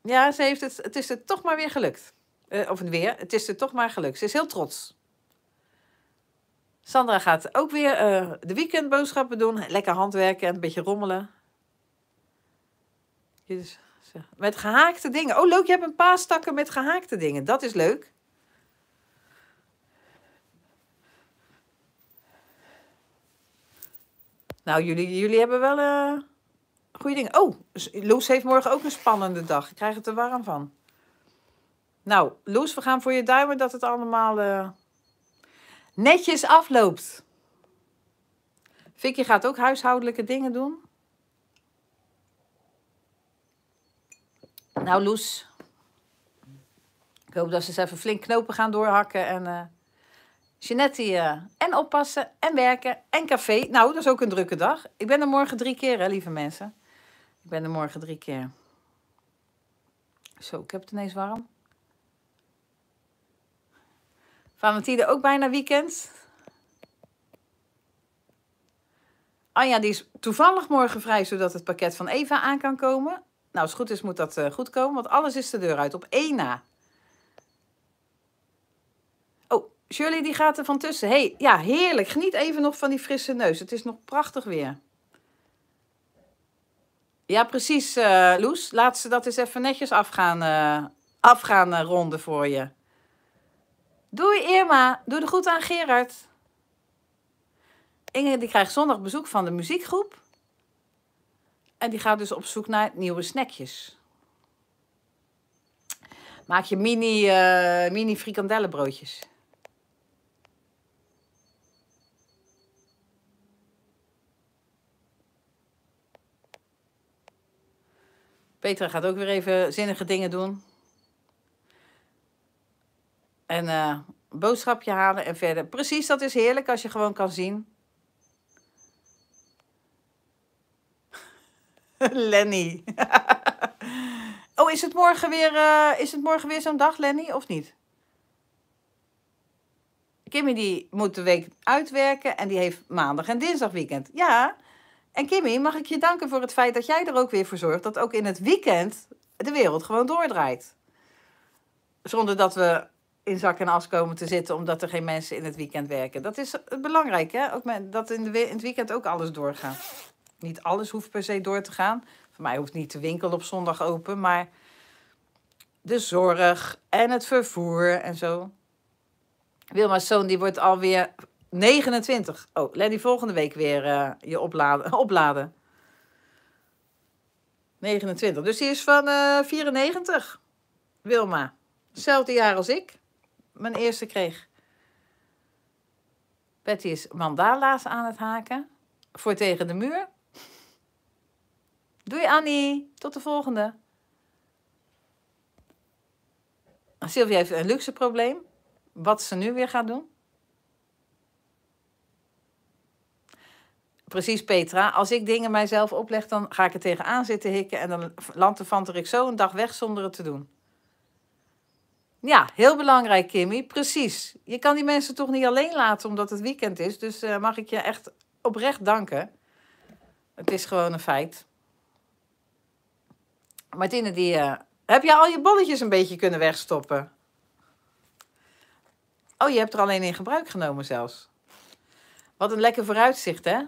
ja, ze heeft het, het is er toch maar weer gelukt. Uh, of weer, het is er toch maar gelukt. Ze is heel trots. Sandra gaat ook weer eh, de weekendboodschappen doen. Lekker handwerken en een beetje rommelen. Met gehaakte dingen. Oh, leuk, je hebt een paar stakken met gehaakte dingen. Dat is leuk. Nou, jullie, jullie hebben wel uh, goede dingen. Oh, Loes heeft morgen ook een spannende dag. Ik krijg het er warm van. Nou, Loes, we gaan voor je duimen dat het allemaal... Eh, netjes afloopt. Vicky gaat ook huishoudelijke dingen doen. Nou, Loes. Ik hoop dat ze eens even flink knopen gaan doorhakken. En uh, en oppassen, en werken, en café. Nou, dat is ook een drukke dag. Ik ben er morgen drie keer, hè, lieve mensen. Ik ben er morgen drie keer. Zo, ik heb het ineens warm. Valentine ook bijna weekend. Anja die is toevallig morgen vrij, zodat het pakket van Eva aan kan komen. Nou, als het goed is moet dat eh, goed komen, want alles is de deur uit op één na. Oh, Shirley die gaat er van tussen. hey, ja, heerlijk. Geniet even nog van die frisse neus. Het is nog prachtig weer. Ja, precies, eh, Loes. Laat ze dat eens even netjes afgaan, eh, afgaan ronden voor je. Doei Irma, doe de goed aan Gerard. Inge die krijgt zondag bezoek van de muziekgroep. En die gaat dus op zoek naar nieuwe snackjes. Maak je mini, eh, mini frikandellenbroodjes. Petra gaat ook weer even zinnige dingen doen. En een eh, boodschapje halen en verder. Precies, dat is heerlijk als je gewoon kan zien. Lenny. oh, is het morgen weer, eh, is het morgen weer zo'n dag, Lenny, of niet? Kimmy die moet de week uitwerken en die heeft maandag en dinsdag weekend. Ja, en Kimmy, mag ik je danken voor het feit dat jij er ook weer voor zorgt dat ook in het weekend de wereld gewoon doordraait. Zonder dat we in zak en as komen te zitten omdat er geen mensen in het weekend werken. Dat is belangrijk, hè? Ook dat in, de, in het weekend ook alles doorgaat. Niet alles hoeft per se door te gaan. Voor mij hoeft niet de winkel op zondag open, maar de zorg en het vervoer en zo. Wilma's zoon die wordt alweer 29. Oh, Lenny, volgende week weer eh, je opladen. opladen. 29. Dus die is van 94. Eh, Wilma. Hetzelfde jaar als ik mijn eerste kreeg. Betty is mandala's aan het haken. Voor tegen de muur. Doei Annie, tot de volgende. Sylvia heeft een luxe probleem. Wat ze nu weer gaat doen. Precies, Petra. Als ik dingen mijzelf opleg, dan ga ik er tegenaan zitten hikken. En dan landt de ik zo een dag weg zonder het te doen. Ja, heel belangrijk, Kimmy. Precies. Je kan die mensen toch niet alleen laten omdat het weekend is. Dus eh, mag ik je echt oprecht danken. Het is gewoon een feit. Martine, die, uh, heb je al je bolletjes een beetje kunnen wegstoppen? Oh, je hebt er alleen in gebruik genomen zelfs. Wat een lekker vooruitzicht, hè?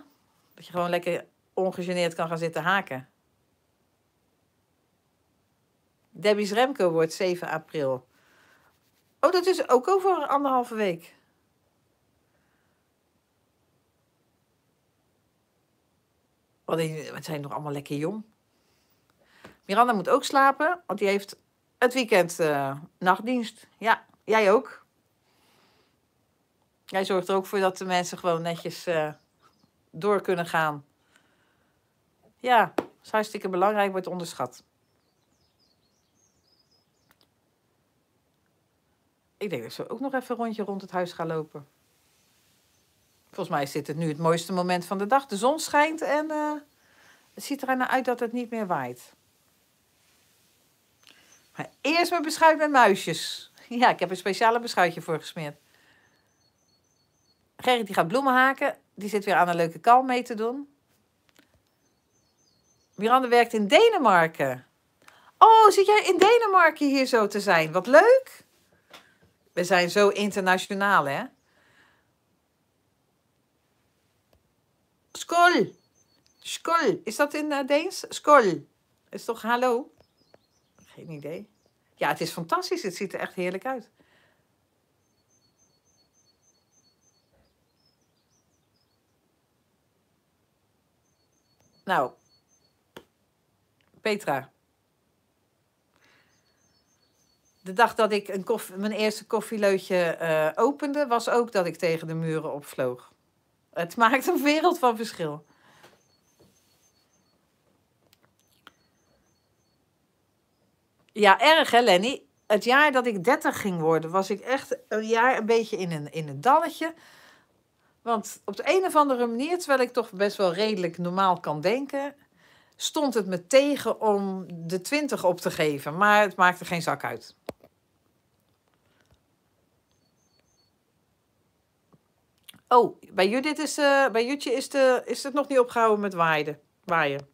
Dat je gewoon lekker ongegeneerd kan gaan zitten haken. Debbie's Remco wordt 7 april. Oh, dat is ook over anderhalve week. Want zijn nog allemaal lekker jong. Miranda moet ook slapen, want die heeft het weekend eh, nachtdienst. Ja, jij ook. Jij zorgt er ook voor dat de mensen gewoon netjes eh, door kunnen gaan. Ja, dat is hartstikke belangrijk, wordt onderschat. Ik denk dat ze ook nog even een rondje rond het huis gaan lopen. Volgens mij is dit het nu het mooiste moment van de dag. De zon schijnt en eh, het ziet er naar uit dat het niet meer waait. Maar eerst mijn beschuit met muisjes. Ja, ik heb een speciale beschuitje voor gesmeerd. Gerrit die gaat bloemen haken. Die zit weer aan een leuke kal mee te doen. Miranda werkt in Denemarken. Oh, zit jij in Denemarken hier zo te zijn? Wat leuk! We zijn zo internationaal, hè? Skol. Skol. Is dat in eh, Deens? Skol. Is toch hallo? Geen idee. Ja, het is fantastisch. Het ziet er echt heerlijk uit. Nou, Petra, de dag dat ik een mijn eerste koffieleutje eh, opende, was ook dat ik tegen de muren opvloog. Het maakt een wereld van verschil. Ja, erg hè, Lenny? Het jaar dat ik 30 ging worden, was ik echt een jaar een beetje in een, in een dalletje. Want op de een of andere manier, terwijl ik toch best wel redelijk normaal kan denken, stond het me tegen om de 20 op te geven. Maar het maakte geen zak uit. Oh, bij Judith is, uh, bij Jutje is, de, is het nog niet opgehouden met waaien. waaien.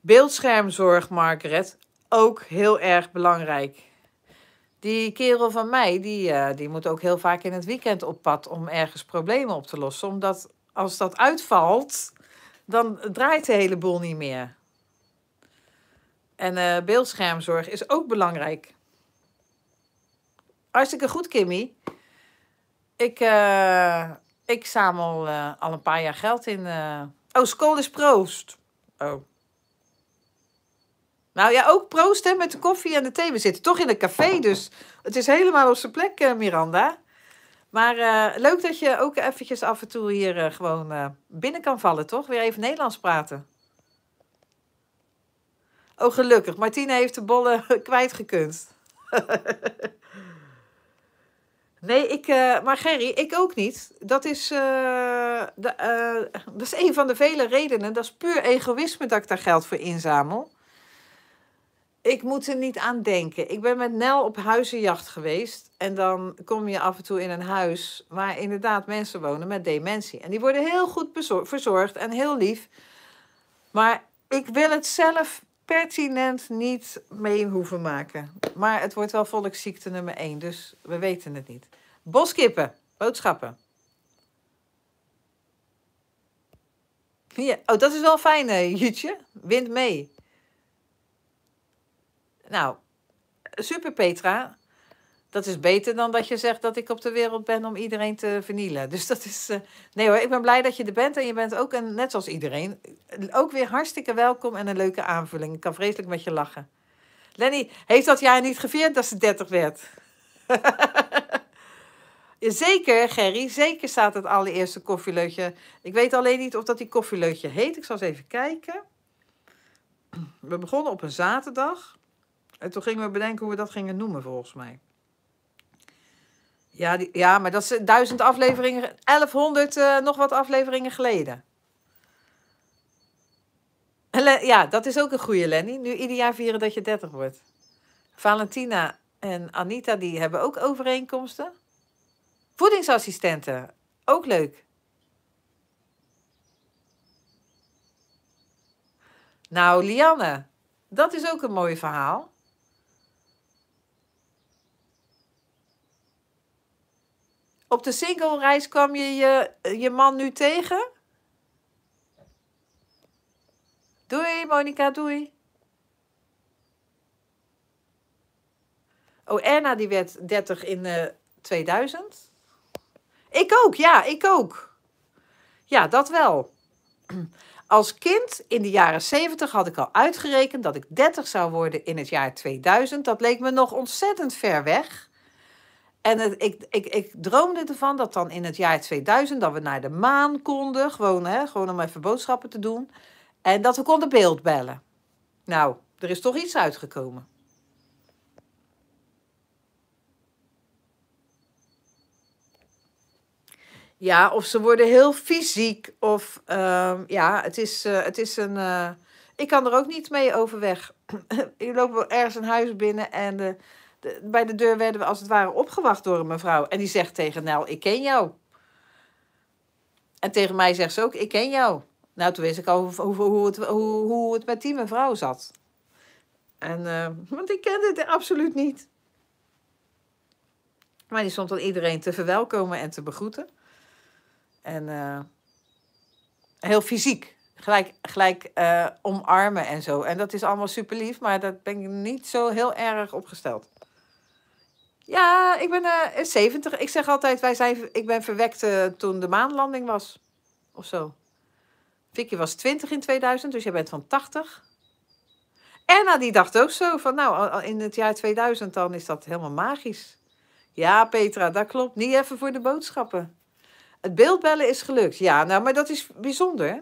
Beeldschermzorg, Margaret, ook heel erg belangrijk. Die kerel van mij, die, eh, die moet ook heel vaak in het weekend op pad om ergens problemen op te lossen. Omdat als dat uitvalt, dan draait de hele boel niet meer. En eh, beeldschermzorg is ook belangrijk. Hartstikke goed, Kimmy. Ik, uh, ik zamel eh, al een paar jaar geld in. Eh, oh, school is proost. Oh. Nou ja, ook proost hè, met de koffie en de thee. We zitten toch in een café, dus het is helemaal op zijn plek, Miranda. Maar leuk dat je ook eventjes af en toe hier gewoon binnen kan vallen, toch? Weer even Nederlands praten. Oh, gelukkig. Martine heeft de bollen kwijtgekund. Nee, ik, eh, maar Gerry, ik ook niet. Dat is, eh, de, eh, dat is een van de vele redenen. Dat is puur egoïsme dat ik daar geld voor inzamel. Ik moet er niet aan denken. Ik ben met Nel op huizenjacht geweest. En dan kom je af en toe in een huis waar inderdaad mensen wonen met dementie. En die worden heel goed verzorgd en heel lief. Maar ik wil het zelf pertinent niet mee hoeven maken. Maar het wordt wel volksziekte nummer 1, dus we weten het niet. Boskippen, boodschappen. Ja, oh, dat is wel fijn, hè, eh, Jutje. Wind mee. Nou, super Petra dat is beter dan dat je zegt dat ik op de wereld ben om iedereen te vernielen. Dus dat is. Eh, nee hoor, ik ben blij dat je er bent. En je bent ook, net zoals iedereen, ook weer hartstikke welkom en een leuke aanvulling. Ik kan vreselijk met je lachen. Lenny, heeft dat jaar niet gevierd dat ze 30 werd? zeker, Gerry. Zeker staat het allereerste koffieleutje. Ik weet alleen niet of dat die koffieleutje heet. Ik zal eens even kijken. We begonnen op een zaterdag. En toen gingen we bedenken hoe we dat gingen noemen, volgens mij. Ja, die, ja maar dat is eh, duizend afleveringen, 1100 eh, nog wat afleveringen geleden. Ja, dat is ook een goede Lenny. Nu ieder jaar vieren dat je 30 wordt. Valentina en Anita, die hebben ook overeenkomsten. Voedingsassistenten, ook leuk. Nou, Lianne, dat is ook een mooi verhaal. Op de single reis kwam je, je je man nu tegen? Doei, Monika, doei. Oh, Erna die werd 30 in uh, eh, 2000. Ik ook, ja, ik ook. Ja, dat wel. Als kind in de jaren 70 had ik al uitgerekend dat ik 30 zou worden in het jaar 2000. Dat leek me nog ontzettend ver weg. En het, ik, ik, ik droomde ervan dat dan in het jaar 2000 dat we naar de maan konden. Gewoon, hè, gewoon om even boodschappen te doen. En dat we konden bellen. Nou, er is toch iets uitgekomen. Ja, of ze worden heel fysiek. Of ehm, ja, het is, eh, het is een. Eh, ik kan er ook niet mee overweg. loop wel ergens een huis binnen en eh, bij de deur werden we als het ware opgewacht door een mevrouw. En die zegt tegen Nel, ik ken jou. En tegen mij zegt ze ook, ik ken jou. Nou, toen wist ik al hoe, hoe, het, hoe, hoe, het met die mevrouw zat. En, eh, want ik kende het absoluut niet. Maar die stond dan iedereen te verwelkomen en te begroeten. En eh, heel fysiek. Gelijk, gelijk eh, omarmen en zo. En dat is allemaal super lief, maar daar ben ik niet zo heel erg opgesteld ja, ik ben uh, eh, 70. Ik zeg altijd, wij zijn, ik ben verwekt eh, toen de maanlanding was. Of zo. Vicky was 20 in 2000, dus jij bent van 80. En die dacht ook zo van, nou, in het jaar 2000 dan is dat helemaal magisch. Ja, Petra, dat klopt. Niet even voor de boodschappen. Het beeldbellen is gelukt. Ja, nou, maar dat is bijzonder, hè?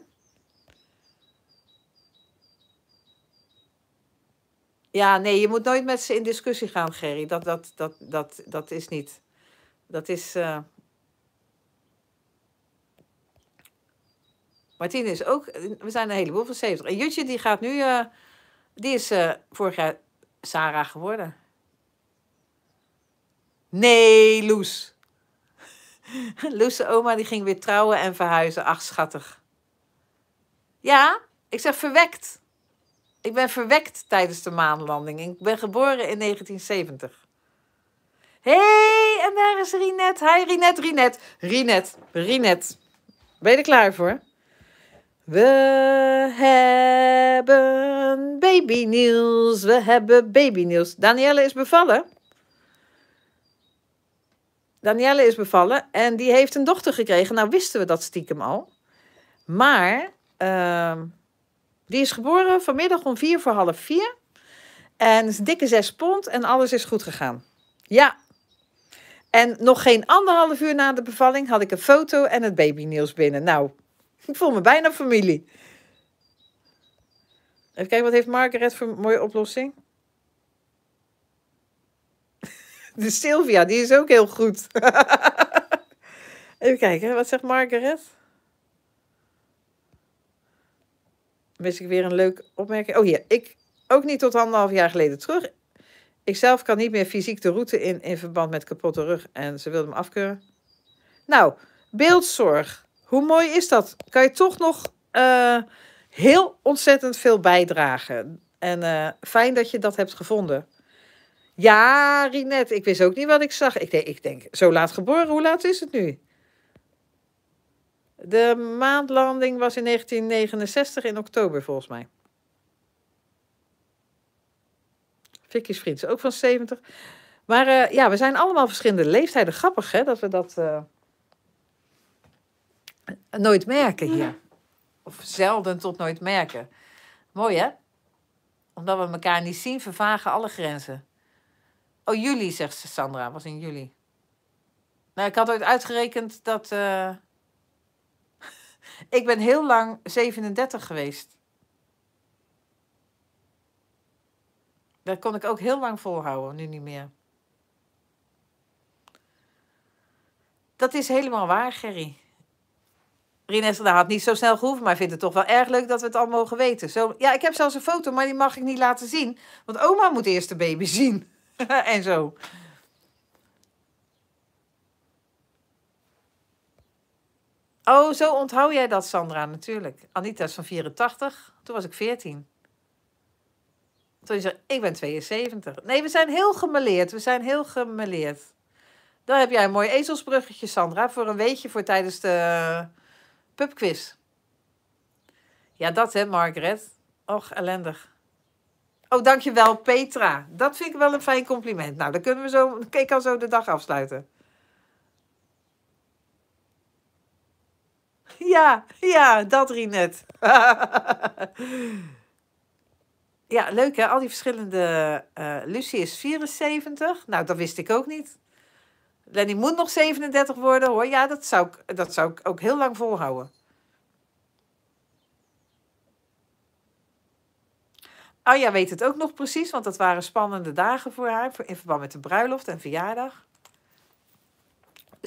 Ja, nee, je moet nooit met ze in discussie gaan, Gerry. Dat, dat, dat, dat, dat is niet. Dat is. Uh... is ook. We zijn een heleboel van 70. En Jutje, die gaat nu. Eh, die is eh, vorig jaar Sarah geworden. Nee, Loes. Loes, oma, die ging weer trouwen en verhuizen. Ach, schattig. Ja, ik zeg verwekt. Ik ben verwekt tijdens de maanlanding. Ik ben geboren in 1970. Hé, hey, en daar is Rinet. Hi Rinet, Rinet, Rinet, Rinet. Ben je er klaar voor? We hebben baby nieuws. We hebben baby nieuws. Danielle is bevallen. Danielle is bevallen en die heeft een dochter gekregen. Nou wisten we dat stiekem al. Maar ehm, die is geboren vanmiddag om vier voor half vier. En is dikke zes pond en alles is goed gegaan. Ja. En nog geen anderhalf uur na de bevalling had ik een foto en het baby nieuws binnen. Nou, ik voel me bijna familie. Even kijken, wat heeft Margaret voor een mooie oplossing? De Sylvia, die is ook heel goed. Even kijken, wat zegt Margaret? wist ik weer een leuke opmerking. Oh hier, ik ook niet tot anderhalf jaar geleden terug. Ikzelf kan niet meer fysiek de route in in verband met kapotte rug en ze wilde me afkeuren. Nou, beeldzorg. Hoe mooi is dat? Kan je toch nog eh, heel ontzettend veel bijdragen. En eh, fijn dat je dat hebt gevonden. Ja, Rinet, ik wist ook niet wat ik zag. Ik, ik denk, zo laat geboren, hoe laat is het nu? De maandlanding was in 1969 in oktober volgens mij. Vicky's vriend ook van 70. Maar eh, ja, we zijn allemaal verschillende leeftijden. Grappig hè, dat we dat eh, nooit merken hier. Of zelden tot nooit merken. Mooi hè? Omdat we elkaar niet zien, vervagen alle grenzen. Oh, juli, zegt Sandra, was in juli. Nou, ik had ooit uitgerekend dat. Eh, ik ben heel lang 37 geweest. Dat kon ik ook heel lang volhouden, nu niet meer. Dat is helemaal waar, Gerry. Rines, daar had niet zo snel gehoeven, maar vindt het toch wel erg leuk dat we het al mogen weten. Zo, ja, ik heb zelfs een foto, maar die mag ik niet laten zien. Want oma moet eerst de baby zien. en zo. Oh, zo onthoud jij dat, Sandra, natuurlijk. Anita is van 84. Toen was ik 14. Toen zei ik ben 72. Nee, we zijn heel gemeleerd. We zijn heel gemeleerd. Dan heb jij een mooi ezelsbruggetje, Sandra, voor een weetje voor tijdens de eh, pubquiz. Ja, dat hè, Margaret. Och, ellendig. Oh, dankjewel, Petra. Dat vind ik wel een fijn compliment. Nou, dan kunnen we zo. Ik kan zo de dag afsluiten. Ja, ja, dat Rinet. ja, leuk hè, al die verschillende... Uh, Lucie is 74, nou dat wist ik ook niet. Lenny moet nog 37 worden hoor. Ja, dat zou ik, dat zou ik ook heel lang volhouden. ja weet het ook nog precies, want dat waren spannende dagen voor haar in verband met de bruiloft en verjaardag.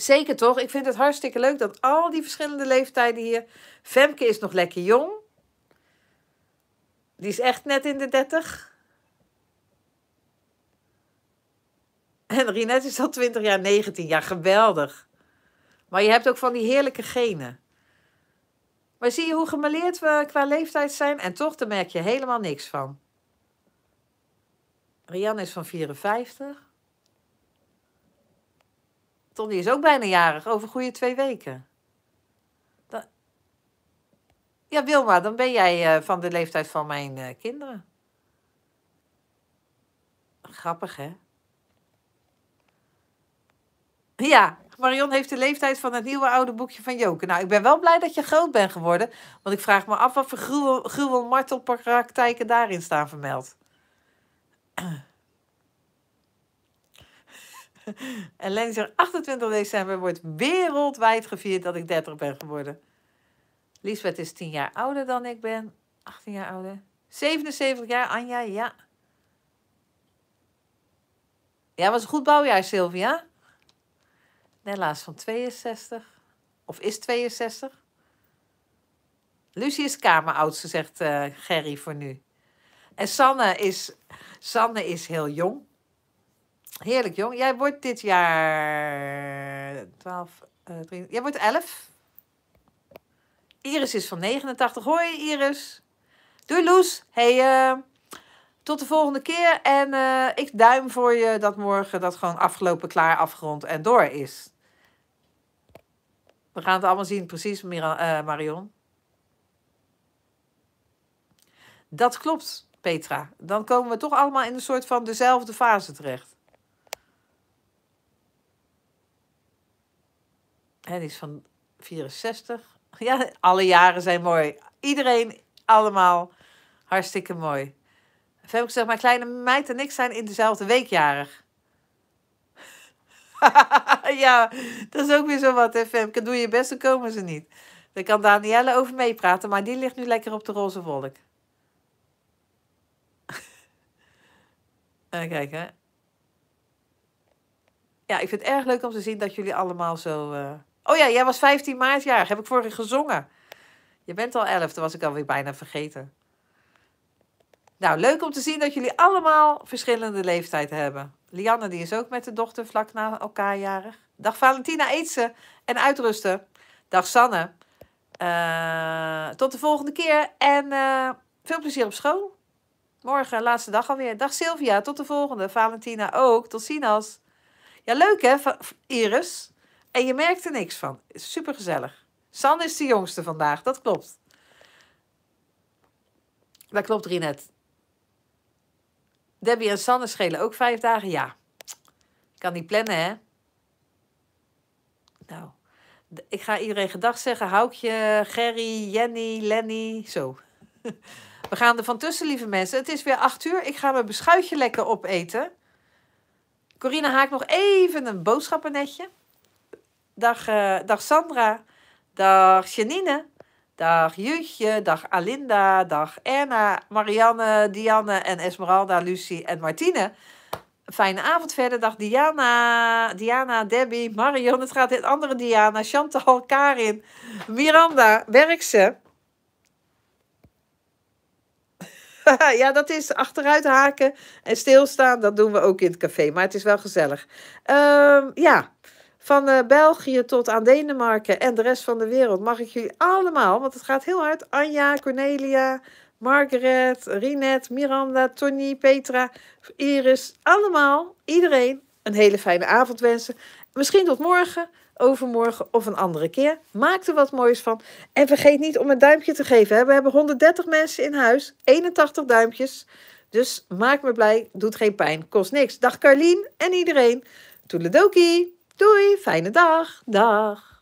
Zeker toch? Ik vind het hartstikke leuk dat al die verschillende leeftijden hier. Femke is nog lekker jong. Die is echt net in de 30. En Rinette is al 20 jaar 19. Ja, geweldig. Maar je hebt ook van die heerlijke genen. Maar zie je hoe gemaleerd we qua leeftijd zijn? En toch, daar merk je helemaal niks van. Rianne is van 54. Tom, die is ook bijna jarig, over goede twee weken. Dan... Ja, Wilma, dan ben jij eh, van de leeftijd van mijn eh, kinderen. Grappig, hè? Ja, Marion heeft de leeftijd van het nieuwe oude boekje van Joke. Nou, ik ben wel blij dat je groot bent geworden. Want ik vraag me af wat voor gruwel, martelpraktijken daarin staan vermeld. en Lenny zegt, 28 december wordt wereldwijd gevierd dat ik 30 ben geworden. Liesbeth is 10 jaar ouder dan ik ben. 18 jaar ouder. 77 jaar, Anja, ja. Ja, was een goed bouwjaar, Sylvia. helaas van 62. Of is 62. Lucie is kameroudste, zegt uh, Gerry voor nu. En Sanne is, Sanne is heel jong. Heerlijk jong. Jij wordt dit jaar 12, uh, 3, jij wordt 11. Iris is van 89. Hoi Iris. Doei Loes. Hey, eh, tot de volgende keer. En eh, ik duim voor je dat morgen dat gewoon afgelopen, klaar, afgerond en door is. We gaan het allemaal zien, precies eh, Marion. Dat klopt, Petra. Dan komen we toch allemaal in een soort van dezelfde fase terecht. En die is van 64. Ja, alle jaren zijn mooi. Iedereen, allemaal hartstikke mooi. Even zegt mijn kleine meid en ik zijn in dezelfde weekjarig. ja, dat is ook weer zo wat, hè, Femke. Doe je best, dan komen ze niet. Daar kan Danielle over meepraten, maar die ligt nu lekker op de roze wolk. Even kijken. Ja, ik vind het erg leuk om te zien dat jullie allemaal zo... Eh, Oh ja, jij was 15 maart jarig. Heb ik voor gezongen. Je bent al 11, dat was ik alweer bijna vergeten. Nou, leuk om te zien dat jullie allemaal verschillende leeftijden hebben. Lianne die is ook met de dochter vlak na elkaar jarig. Dag Valentina, eet ze en uitrusten. Dag Sanne. Eh, tot de volgende keer en eh, veel plezier op school. Morgen, laatste dag alweer. Dag Sylvia, tot de volgende. Valentina ook, tot ziens. Ja, leuk hè, Iris? En je merkt er niks van. Supergezellig. San is de jongste vandaag, dat klopt. Dat klopt, net. Debbie en Sanne schelen ook vijf dagen? Ja. Ik Kan niet plannen, hè? Nou, ik ga iedereen gedag zeggen. Houkje, Gerry, Jenny, Lenny, zo. We gaan er van tussen, lieve mensen. Het is weer acht uur. Ik ga mijn beschuitje lekker opeten. Corina haakt nog even een boodschappennetje. Dag, eh, dag Sandra. Dag Janine. Dag Jutje. Dag Alinda. Dag Erna. Marianne, Dianne en Esmeralda, Lucie en Martine. Fijne avond verder. Dag Diana, Diana, Debbie, Marion. Het gaat in. andere Diana, Chantal, Karin, Miranda, ze. ja, dat is achteruit haken en stilstaan. Dat doen we ook in het café, maar het is wel gezellig. Ehm, ja, van eh, België tot aan Denemarken en de rest van de wereld mag ik jullie allemaal, want het gaat heel hard. Anja, Cornelia, Margaret, Rinette, Miranda, Tony, Petra, Iris. Allemaal, iedereen, een hele fijne avond wensen. Misschien tot morgen, overmorgen of een andere keer. Maak er wat moois van. En vergeet niet om een duimpje te geven. Hè. We hebben 130 mensen in huis, 81 duimpjes. Dus maak me blij, doet geen pijn, kost niks. Dag Carlien en iedereen. Toedeledokie! Doei, fijne dag. Dag.